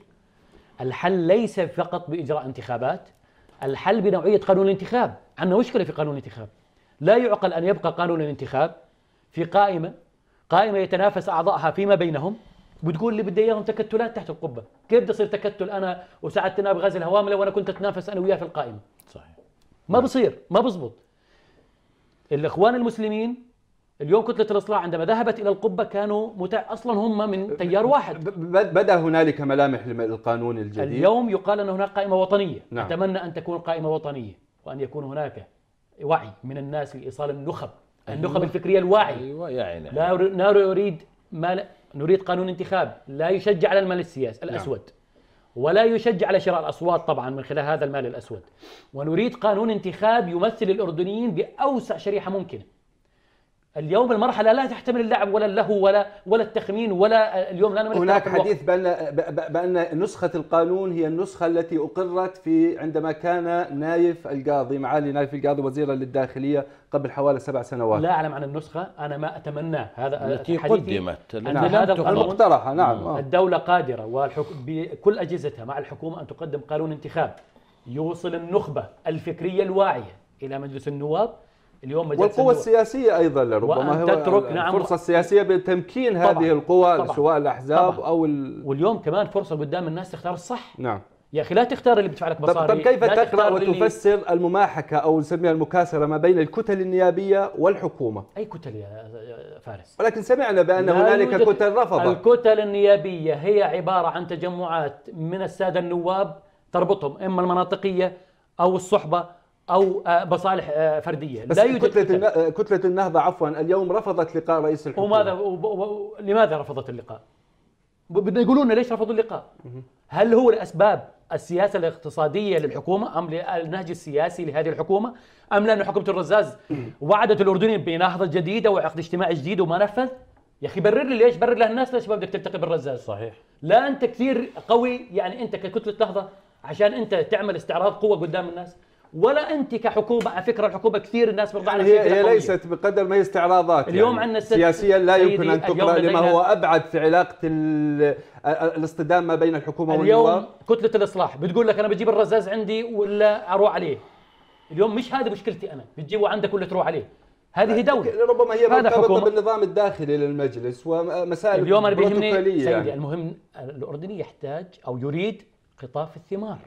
الحل ليس فقط بإجراء انتخابات الحل بنوعية قانون الانتخاب عندنا مشكلة في قانون الانتخاب لا يعقل أن يبقى قانون الانتخاب في قائمة قائمة يتنافس أعضائها فيما بينهم بتقول لي بدي اياهم تكتلات تحت القبه كيف بدي اصير تكتل انا وسعاده النائب غازي الهوامله وانا كنت اتنافس انا وياه في القائمه صحيح ما بصير ما بزبط الاخوان المسلمين اليوم كتلة الإصلاع عندما ذهبت إلى القبة كانوا متع... أصلا هم من تيار واحد بدأ هنالك ملامح للقانون الجديد اليوم يقال أن هناك قائمة وطنية نعم. أتمنى أن تكون قائمة وطنية وأن يكون هناك وعي من الناس لإيصال النخب النخب أيوة. الفكرية الواعي أيوة يعني. لا أريد ما نريد قانون انتخاب لا يشجع على المال السياسي نعم. الاسود ولا يشجع على شراء الاصوات طبعا من خلال هذا المال الاسود ونريد قانون انتخاب يمثل الاردنيين باوسع شريحه ممكنه اليوم المرحله لا تحتمل اللعب ولا اللهو ولا ولا التخمين ولا آه، اليوم لا هناك حديث بان بان نسخه القانون هي النسخه التي اقرت في عندما كان نايف القاضي معالي نايف القاضي وزيرا للداخليه قبل حوالي سبع سنوات لا اعلم عن النسخه انا ما اتمناه هذا آه، التي قدمت نعم. هذا المقترحه نعم الدوله قادره والحك... بكل اجهزتها مع الحكومه ان تقدم قانون انتخاب يوصل النخبه الفكريه الواعيه الى مجلس النواب اليوم مجلس والقوى السياسيه ايضا لربما هو تترك نعم الفرصه السياسيه بتمكين طبعًا هذه القوى طبعًا سواء الاحزاب طبعًا او ال... واليوم كمان فرصه قدام الناس تختار الصح نعم يا اخي لا تختار اللي بدفع لك مصاري طب كيف تقرا وتفسر اللي... المماحكه او نسميها المكاسره ما بين الكتل النيابيه والحكومه؟ اي كتل يا فارس؟ ولكن سمعنا بان هنالك يوجد... كتل رفضت الكتل النيابيه هي عباره عن تجمعات من الساده النواب تربطهم اما المناطقيه او الصحبه او آه، مصالح آه، فرديه بس لا يوجد كتله كتاب. آه، كتله النهضه عفوا اليوم رفضت لقاء رئيس الحكومه وماذا و... و... لماذا رفضت اللقاء؟ بدنا يقولوا لنا ليش رفضوا اللقاء؟ هل هو الاسباب السياسه الاقتصاديه للحكومه ام للنهج السياسي لهذه الحكومه ام لان حكومه الرزاز وعدت الاردنيين بنهضه جديده وعقد اجتماع جديد وما نفذ؟ يا اخي برر لي ليش برر للناس ليش ما بدك تلتقي بالرزاز صحيح لا انت كثير قوي يعني انت ككتله نهضه عشان انت تعمل استعراض قوه قدام الناس ولا انت كحكومه على فكره الحكومه كثير الناس برضه يعني هي, هي ليست بقدر ما هي استعراضات اليوم يعني عندنا سياسيا لا يمكن ان تقرا لما هو ابعد في علاقه الاصطدام ما بين الحكومه اليوم والنظام اليوم كتله الاصلاح بتقول لك انا بجيب الرزاز عندي ولا اروح عليه اليوم مش هذه مشكلتي انا بتجيبه عندك ولا تروح عليه هذه دولة ربما هي مرتبطة بالنظام الداخلي للمجلس ومسائل اليوم انا بيهمني يعني. سيدي يعني. المهم الاردني يحتاج او يريد قطاف الثمار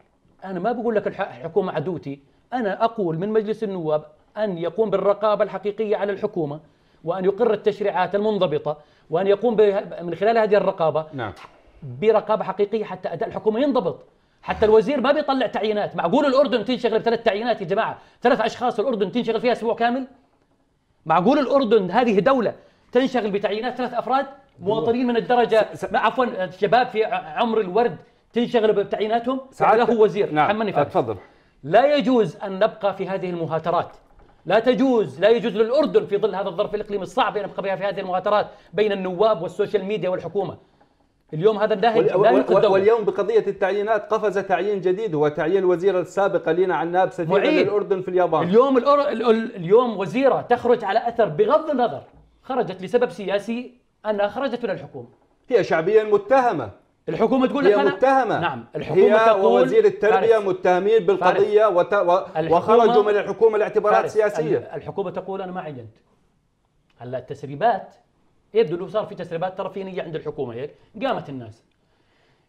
انا ما بقول لك الحكومه عدوتي أنا أقول من مجلس النواب أن يقوم بالرقابة الحقيقية على الحكومة وأن يقر التشريعات المنضبطة وأن يقوم من خلال هذه الرقابة نعم. برقابة حقيقية حتى أداء الحكومة ينضبط حتى الوزير ما بيطلع تعيينات معقول الأردن تنشغل بثلاث تعيينات يا جماعة ثلاث أشخاص الأردن تنشغل فيها أسبوع كامل معقول الأردن هذه دولة تنشغل بتعيينات ثلاث أفراد مواطنين من الدرجة عفوا شباب في عمر الورد تنشغل بتعييناتهم سعادة له وزير نعم. حمني فهمي تفضل لا يجوز أن نبقى في هذه المهاترات لا تجوز لا يجوز للأردن في ظل هذا الظرف الإقليمي الصعب أن نبقى بها في هذه المهاترات بين النواب والسوشيال ميديا والحكومة اليوم هذا الناهج لا يقدر واليوم بقضية التعيينات قفز تعيين جديد هو تعيين الوزيرة السابقة لينا عناب سفيرة للأردن في اليابان اليوم الأر... اليوم وزيرة تخرج على أثر بغض النظر خرجت لسبب سياسي أنها خرجت من الحكومة هي شعبيا متهمة الحكومه تقول لك هي أنا متهمه نعم الحكومه هي تقول وزير التربيه فارس. متهمين بالقضيه وت... و... وخرجوا من الحكومه لاعتبارات فارس. سياسيه الحكومه تقول انا ما عينت هلا التسريبات يبدو انه صار في تسريبات ترى في نيه عند الحكومه هيك قامت الناس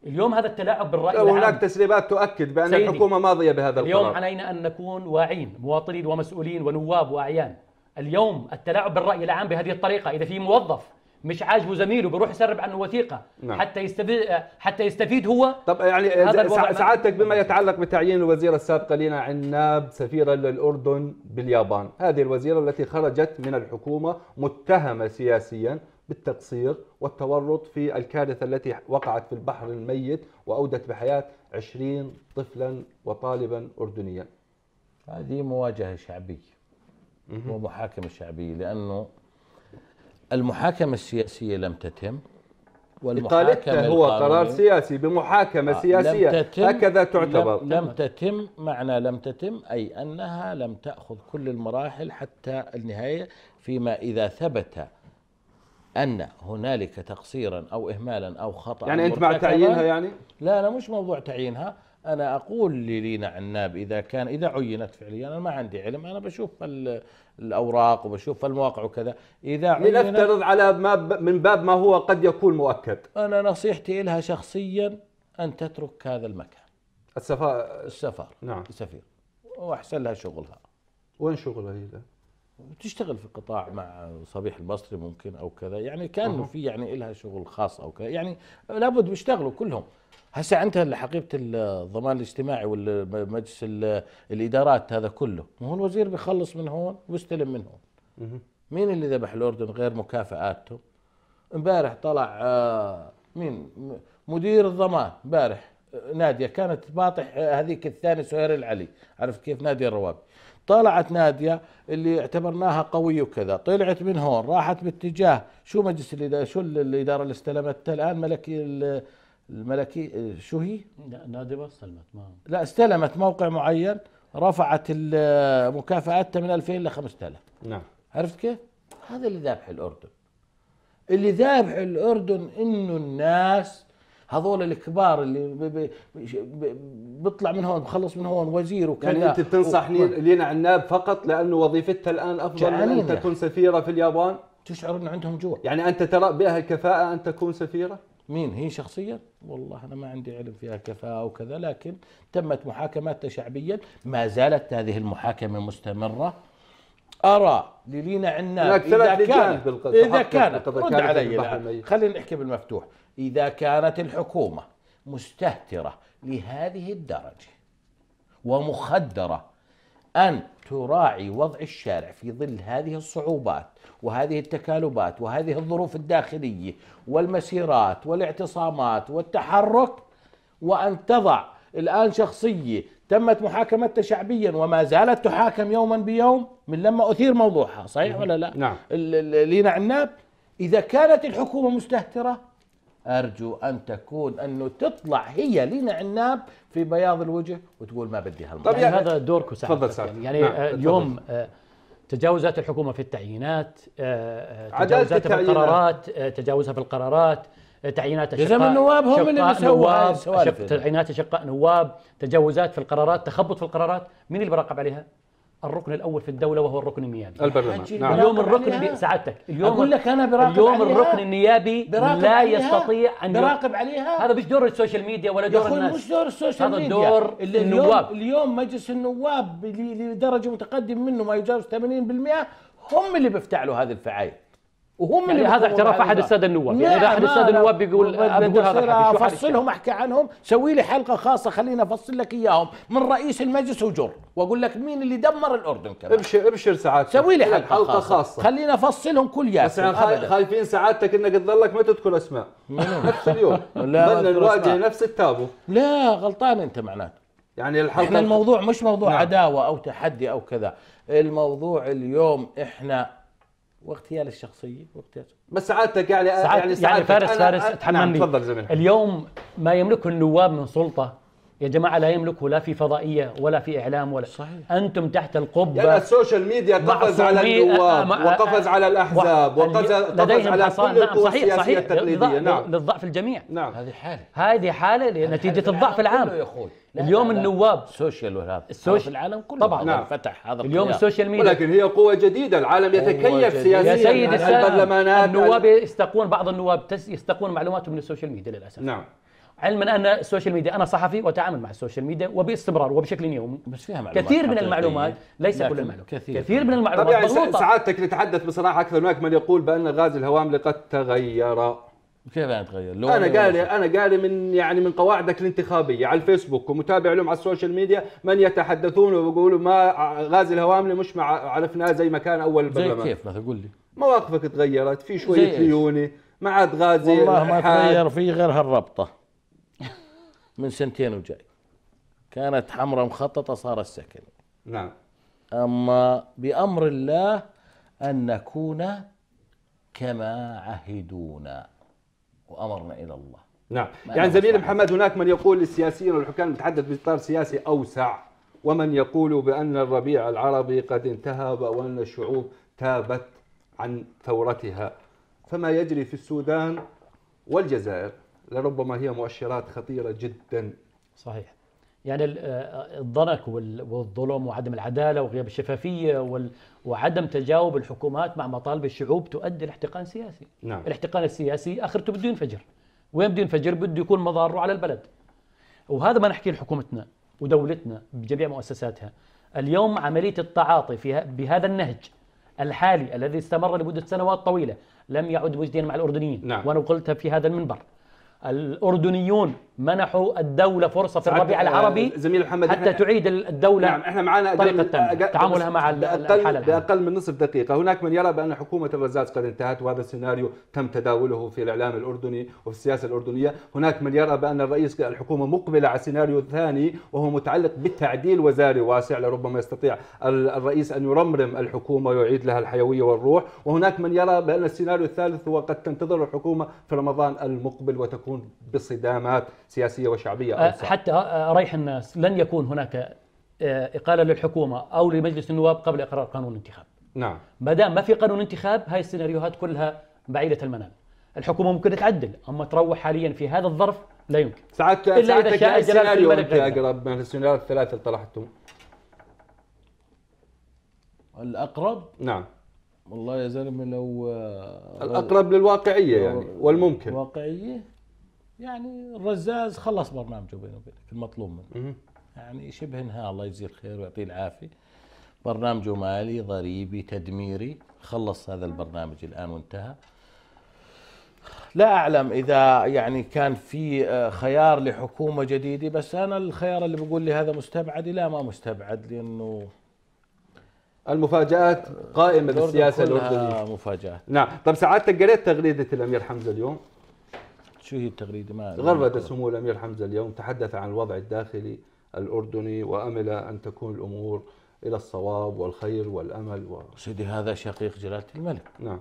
اليوم هذا التلاعب بالراي العام هناك تسريبات تؤكد بان سيدي. الحكومه ماضيه بهذا القرار اليوم علينا ان نكون واعين مواطنين ومسؤولين ونواب واعيان اليوم التلاعب بالراي العام بهذه الطريقه اذا في موظف مش عاجبه زميله بيروح يسرب عنه وثيقه نعم. حتى يستفيد حتى يستفيد هو طب يعني سعادتك بما يتعلق بتعيين الوزيره السابقه لينا عناب سفيرا للاردن باليابان، هذه الوزيره التي خرجت من الحكومه متهمه سياسيا بالتقصير والتورط في الكارثه التي وقعت في البحر الميت واودت بحياه 20 طفلا وطالبا اردنيا. هذه مواجهه شعبيه ومحاكمه شعبيه لانه المحاكمة السياسية لم تتم إقالته هو قرار سياسي بمحاكمة آه سياسية هكذا تعتبر لم, لم تتم معنى لم تتم أي أنها لم تأخذ كل المراحل حتى النهاية فيما إذا ثبت أن هنالك تقصيرا أو إهمالا أو خطأ يعني أنت مع تعيينها يعني؟ لا أنا مش موضوع تعيينها أنا أقول للينا عناب إذا كان إذا عينت فعليا أنا ما عندي علم أنا بشوف الاوراق وبشوف المواقع وكذا اذا يعني لنفترض على ما من باب ما هو قد يكون مؤكد انا نصيحتي لها شخصيا ان تترك هذا المكان السفارة السفارة نعم السفير واحسن لها شغلها وين شغلها هي بتشتغل في قطاع مع صبيح البصري ممكن او كذا يعني كانه في يعني لها شغل خاص او كذا يعني لابد بيشتغلوا كلهم هسه عندها حقيبه الضمان الاجتماعي والمجلس الادارات هذا كله ما هو الوزير بيخلص من هون وبيستلم من هون مين اللي ذبح الاردن غير مكافاته امبارح طلع آه، مين مدير الضمان امبارح ناديه كانت باطح آه، هذيك الثانيه سهير العلي عرفت كيف ناديه الروابي طلعت ناديه اللي اعتبرناها قويه وكذا طلعت من هون راحت باتجاه شو مجلس الاداره شو الاداره اللي استلمتها الان ملكي الملكي شو هي؟ لا ما استلمت ما لا استلمت موقع معين رفعت مكافاتها من 2000 ل 5000 نعم عرفت كيف؟ هذا اللي ذابح الاردن اللي ذابح الاردن انه الناس هذول الكبار اللي بيطلع من هون بخلص من هون وزير وكذا يعني انت بتنصح و... لينا عناب فقط لانه وظيفتها الان افضل من ان تكون سفيره في اليابان تشعر انه عندهم جوع يعني انت ترى بها الكفاءه ان تكون سفيره مين هي شخصيا والله انا ما عندي علم فيها كفاءه وكذا لكن تمت محاكماتها شعبيا ما زالت هذه المحاكمه مستمره ارى للينا عناب اذا كانت اذا كانت رد علي خلينا نحكي بالمفتوح إذا كانت الحكومة مستهترة لهذه الدرجة ومخدرة أن تراعي وضع الشارع في ظل هذه الصعوبات وهذه التكالبات وهذه الظروف الداخلية والمسيرات والاعتصامات والتحرك وأن تضع الآن شخصية تمت محاكمتها شعبيا وما زالت تحاكم يوما بيوم من لما أثير موضوعها صحيح ولا لا؟ نعم لينا عناب إذا كانت الحكومة مستهترة أرجو أن تكون أنه تطلع هي لينا عناب في بياض الوجه وتقول ما بدي هالمرة طيب، يعني, يعني, يعني هذا دورك وسعادتك يعني نعم. اليوم آه، تفضل. آه، تجاوزات الحكومة في التعيينات آه، تجاوزات في القرارات تجاوزها في القرارات تعيينات لازم النواب هم اللي نواب تعيينات اشقاء نواب تجاوزات في القرارات تخبط في القرارات من اللي براقب عليها؟ الركن الاول في الدوله وهو الركن النيابي البرلمان يعني نعم. اليوم الركن سعادتك اليوم اقول لك انا براقب اليوم عليها. الركن النيابي لا يستطيع ان براقب عليها هذا مش دور السوشيال ميديا ولا دور الناس مش دور السوشيال ميديا هذا دور اللي النواب اليوم مجلس النواب لدرجه متقدم منه ما يجاوز 80% هم اللي بيفتعلوا هذه الفعايل وهم يعني هذا اعتراف احد الساده النواب يعني اذا احد الساده النواب بيقول بقول هذا افصلهم احكي عنهم سوي لي حلقه خاصه خليني افصل لك اياهم من رئيس المجلس وجر واقول لك مين اللي دمر الاردن كمان ابشر ابشر سعادتك سوي لي حلقه, حلقة خاصة. خاصه خلينا افصلهم كل ياسر بس يعني خايفين سعادتك انك تظلك ما تذكر اسماء نفس اليوم لا نواجه نفس التابو لا غلطان انت معناته يعني الحلقه احنا يعني الموضوع مش موضوع نعم. عداوه او تحدي او كذا الموضوع اليوم احنا واغتيال الشخصيه واغتيال بس سعادتك يعني يعني, يعني, سعادتك يعني فارس فارس تحملني نعم، تفضل اليوم ما يملكه النواب من سلطه يا جماعه لا يملكه لا في فضائيه ولا في اعلام ولا صحيح. انتم تحت القبه يعني السوشيال ميديا قفز على النواب آه، آه، وقفز على آه، الاحزاب وقفز على كل القوى السياسيه صحيح. التقليديه نعم للضعف الجميع نعم هذه حاله هذه حاله نتيجه الضعف العام يا لا اليوم النواب سوشيال وهذا السوشيال في العالم كله طبعا نعم. فتح هذا اليوم السوشيال ميديا ولكن هي قوه جديده العالم يتكيف سياسيا يا سيد البرلمانات النواب يستقون بعض النواب يستقون معلوماتهم من السوشيال ميديا للاسف نعم علما ان السوشيال ميديا انا صحفي واتعامل مع السوشيال ميديا وباستمرار وبشكل يومي بس فيها معلومات كثير من المعلومات إيه. ليس كل المعلومات كثير, كثير من المعلومات طبيعي مضبوطة. سعادتك نتحدث بصراحه اكثر هناك من يقول بان غاز الهوامل قد تغير كيف يعني تغير؟ لو انا قالي انا قالي من يعني من قواعدك الانتخابيه على الفيسبوك ومتابع لهم على السوشيال ميديا من يتحدثون ويقولوا ما غاز الهواملي مش مع عرفناه زي ما كان اول البرلمان زي كيف مثلا قول لي مواقفك تغيرت في شويه ليوني ما عاد غازي والله ما تغير في غير هالربطه من سنتين وجاي كانت حمراء مخططة صار السكن نعم أما بأمر الله أن نكون كما عهدونا وأمرنا إلى الله نعم يعني زميل محمد هناك من يقول السياسيين والحكام نتحدث بإطار سياسي أوسع ومن يقول بأن الربيع العربي قد انتهى وأن الشعوب تابت عن ثورتها فما يجري في السودان والجزائر لربما هي مؤشرات خطيرة جدا صحيح يعني آه، الضنك والظلم وعدم العدالة وغياب الشفافية وعدم تجاوب الحكومات مع مطالب الشعوب تؤدي لاحتقان سياسي نعم. الاحتقان السياسي آخرته بده ينفجر وين بده ينفجر بده يكون مضاره على البلد وهذا ما نحكيه لحكومتنا ودولتنا بجميع مؤسساتها اليوم عملية التعاطي فيها بهذا النهج الحالي الذي استمر لمدة سنوات طويلة لم يعد وجديا مع الأردنيين نعم. وأنا قلتها في هذا المنبر الاردنيون منحوا الدوله فرصه في الربيع آه، العربي زميل محمد حتى تعيد الدوله نعم احنا معنا طريقه تعاملها مع الحاله باقل من نصف دقيقه هناك من يرى بان حكومه الرزاز قد انتهت وهذا السيناريو تم تداوله في الاعلام الاردني وفي السياسه الاردنيه هناك من يرى بان الرئيس الحكومه مقبله على سيناريو ثاني وهو متعلق بتعديل وزاري واسع لربما يستطيع الرئيس ان يرمرم الحكومه ويعيد لها الحيويه والروح وهناك من يرى بان السيناريو الثالث هو قد تنتظر الحكومه في رمضان المقبل وتكون تكون بصدامات سياسيه وشعبيه أه، أوسع. حتى أه، ريح الناس لن يكون هناك أه، اقاله للحكومه او لمجلس النواب قبل اقرار قانون الانتخاب نعم ما دام ما في قانون انتخاب هاي السيناريوهات كلها بعيده المنال الحكومه ممكن تعدل اما تروح حاليا في هذا الظرف لا يمكن ساعات الا اذا شاء السيناريو انت اقرب من السيناريو الثلاثه اللي طرحتهم الاقرب نعم والله يا زلمه لو الاقرب للواقعيه يعني والممكن واقعيه يعني الرزاز خلص برنامجه بينه وبينك المطلوب منه يعني شبه انهاء الله يجزيه الخير ويعطيه العافيه برنامجه مالي ضريبي تدميري خلص هذا البرنامج الان وانتهى لا اعلم اذا يعني كان في آه، خيار لحكومه جديده بس انا الخيار اللي بقول لي هذا مستبعد لا ما مستبعد لانه المفاجآت قائمة بالسياسة الأردنية مفاجآت نعم طب سعادتك قريت تغريدة الأمير حمزة اليوم شو هي التغريده ما غرد سمو الامير حمزه اليوم تحدث عن الوضع الداخلي الاردني وامل ان تكون الامور الى الصواب والخير والامل و... سيدي هذا شقيق جلاله الملك نعم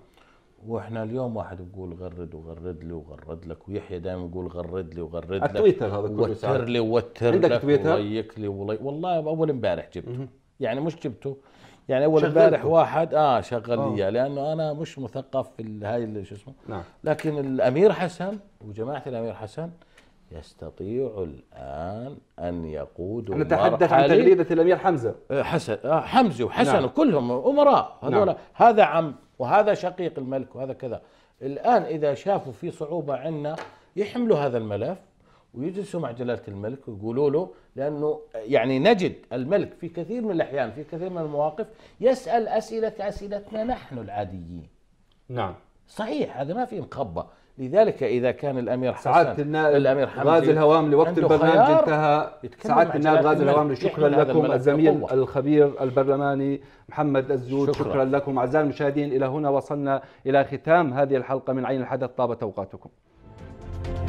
واحنا اليوم واحد يقول غرد وغرد لي وغرد لك ويحيى دائما يقول غرد لي وغرد لك التويتر هذا كله وتر لي ووتر لك تويتر؟ لي ولي والله اول امبارح جبته يعني مش جبته يعني اول امبارح واحد اه شغل آه. لي لانه انا مش مثقف في هاي شو اسمه نعم. لكن الامير حسن وجماعه الامير حسن يستطيع الان ان يقودوا نتحدث عن تغريده الامير حمزه آه، حسن آه حمزه وحسن نعم. وكلهم امراء هذول نعم. هذا عم وهذا شقيق الملك وهذا كذا الان اذا شافوا في صعوبه عندنا يحملوا هذا الملف ويجلسوا مع جلاله الملك ويقولوا له لانه يعني نجد الملك في كثير من الاحيان في كثير من المواقف يسال اسئله كاسئلتنا نحن العاديين. نعم. صحيح هذا ما في مخبى، لذلك اذا كان الامير حسن سعاده النائب الامير حمدي غازي الهوام لوقت البرنامج انتهى سعاده النائب غازي الهوام شكرا لكم الزميل بقوة. الخبير البرلماني محمد الزود شكرا, شكرا لكم اعزائي المشاهدين الى هنا وصلنا الى ختام هذه الحلقه من عين الحدث طابت اوقاتكم.